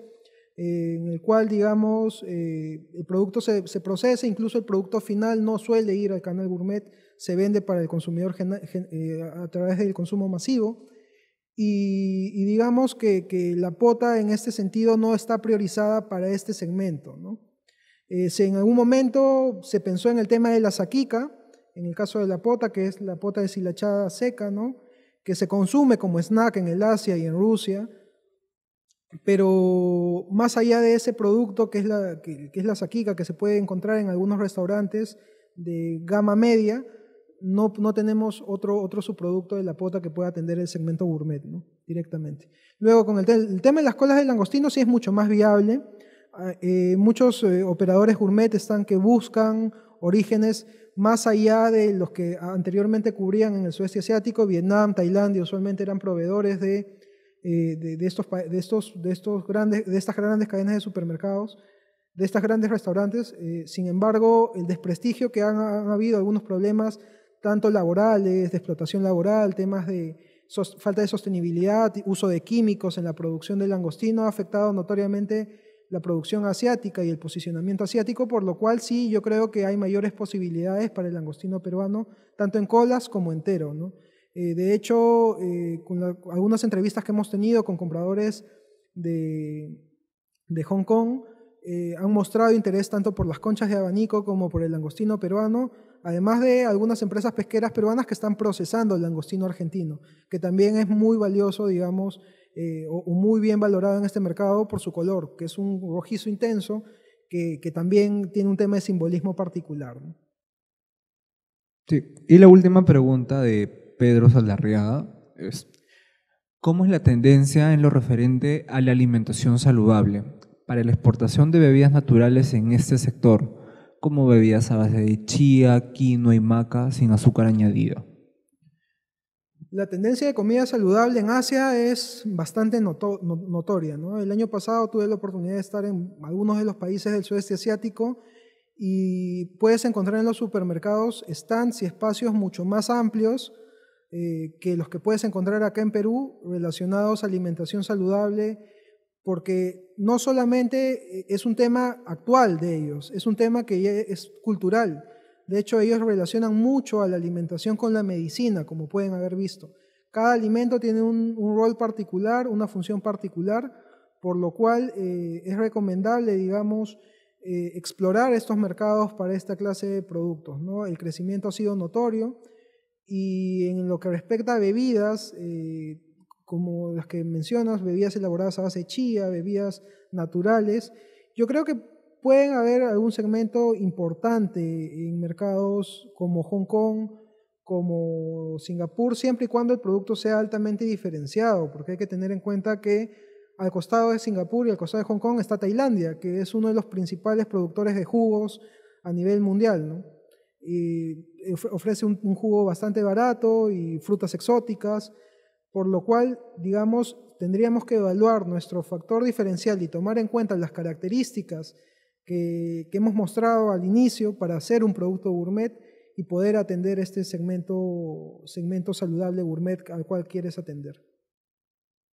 en el cual, digamos, eh, el producto se, procesa, incluso el producto final no suele ir al canal gourmet, se vende para el consumidor eh, a través del consumo masivo. Y, y digamos que, que, la pota en este sentido no está priorizada para este segmento. ¿no? Eh, si en algún momento se pensó en el tema de la saquica, en el caso de la pota, que es la pota deshilachada seca, ¿no? que se consume como snack en el Asia y en Rusia, pero más allá de ese producto que es la, que, es la saquica que se puede encontrar en algunos restaurantes de gama media, no, tenemos otro, subproducto de la pota que pueda atender el segmento gourmet ¿no? directamente. Luego, con el, tema de las colas de langostino sí es mucho más viable. Ah, eh, muchos eh, operadores gourmet están que buscan orígenes más allá de los que anteriormente cubrían en el sudeste asiático. Vietnam, Tailandia usualmente eran proveedores de eh, de, estos, grandes, de estas grandes cadenas de supermercados, de estas grandes restaurantes. Eh, sin embargo, el desprestigio que han, habido, algunos problemas, tanto laborales, de explotación laboral, temas de falta de sostenibilidad, uso de químicos en la producción del langostino, ha afectado notoriamente la producción asiática y el posicionamiento asiático, por lo cual sí, yo creo que hay mayores posibilidades para el langostino peruano, tanto en colas como entero, ¿no? Eh, de hecho, eh, con algunas entrevistas que hemos tenido con compradores de, de Hong Kong, eh, han mostrado interés tanto por las conchas de abanico como por el langostino peruano, además de algunas empresas pesqueras peruanas que están procesando el langostino argentino, que también es muy valioso, digamos, o, muy bien valorado en este mercado por su color, que es un rojizo intenso, que, que también tiene un tema de simbolismo particular. Sí. Y la última pregunta de Pedro Saldarriaga es, ¿cómo es la tendencia en lo referente a la alimentación saludable para la exportación de bebidas naturales en este sector, como bebidas a base de chía, quinoa y maca sin azúcar añadido? La tendencia de comida saludable en Asia es bastante notoria. El año pasado tuve la oportunidad de estar en algunos de los países del sudeste asiático y puedes encontrar en los supermercados stands y espacios mucho más amplios eh, que los que puedes encontrar acá en Perú relacionados a alimentación saludable, porque no solamente eh, es un tema actual de ellos, es un tema que es cultural. De hecho, ellos relacionan mucho a la alimentación con la medicina, como pueden haber visto. Cada alimento tiene un, rol particular, una función particular, por lo cual eh, es recomendable, digamos, explorar estos mercados para esta clase de productos. ¿no? El crecimiento ha sido notorio y en lo que respecta a bebidas, eh, como las que mencionas, bebidas elaboradas a base de chía, bebidas naturales, yo creo que pueden haber algún segmento importante en mercados como Hong Kong, como Singapur, siempre y cuando el producto sea altamente diferenciado, porque hay que tener en cuenta que al costado de Singapur y al costado de Hong Kong está Tailandia, que es uno de los principales productores de jugos a nivel mundial. ¿no? ofrece un, jugo bastante barato y frutas exóticas, por lo cual, digamos, tendríamos que evaluar nuestro factor diferencial y tomar en cuenta las características que, hemos mostrado al inicio para hacer un producto gourmet y poder atender este segmento, segmento saludable gourmet al cual quieres atender.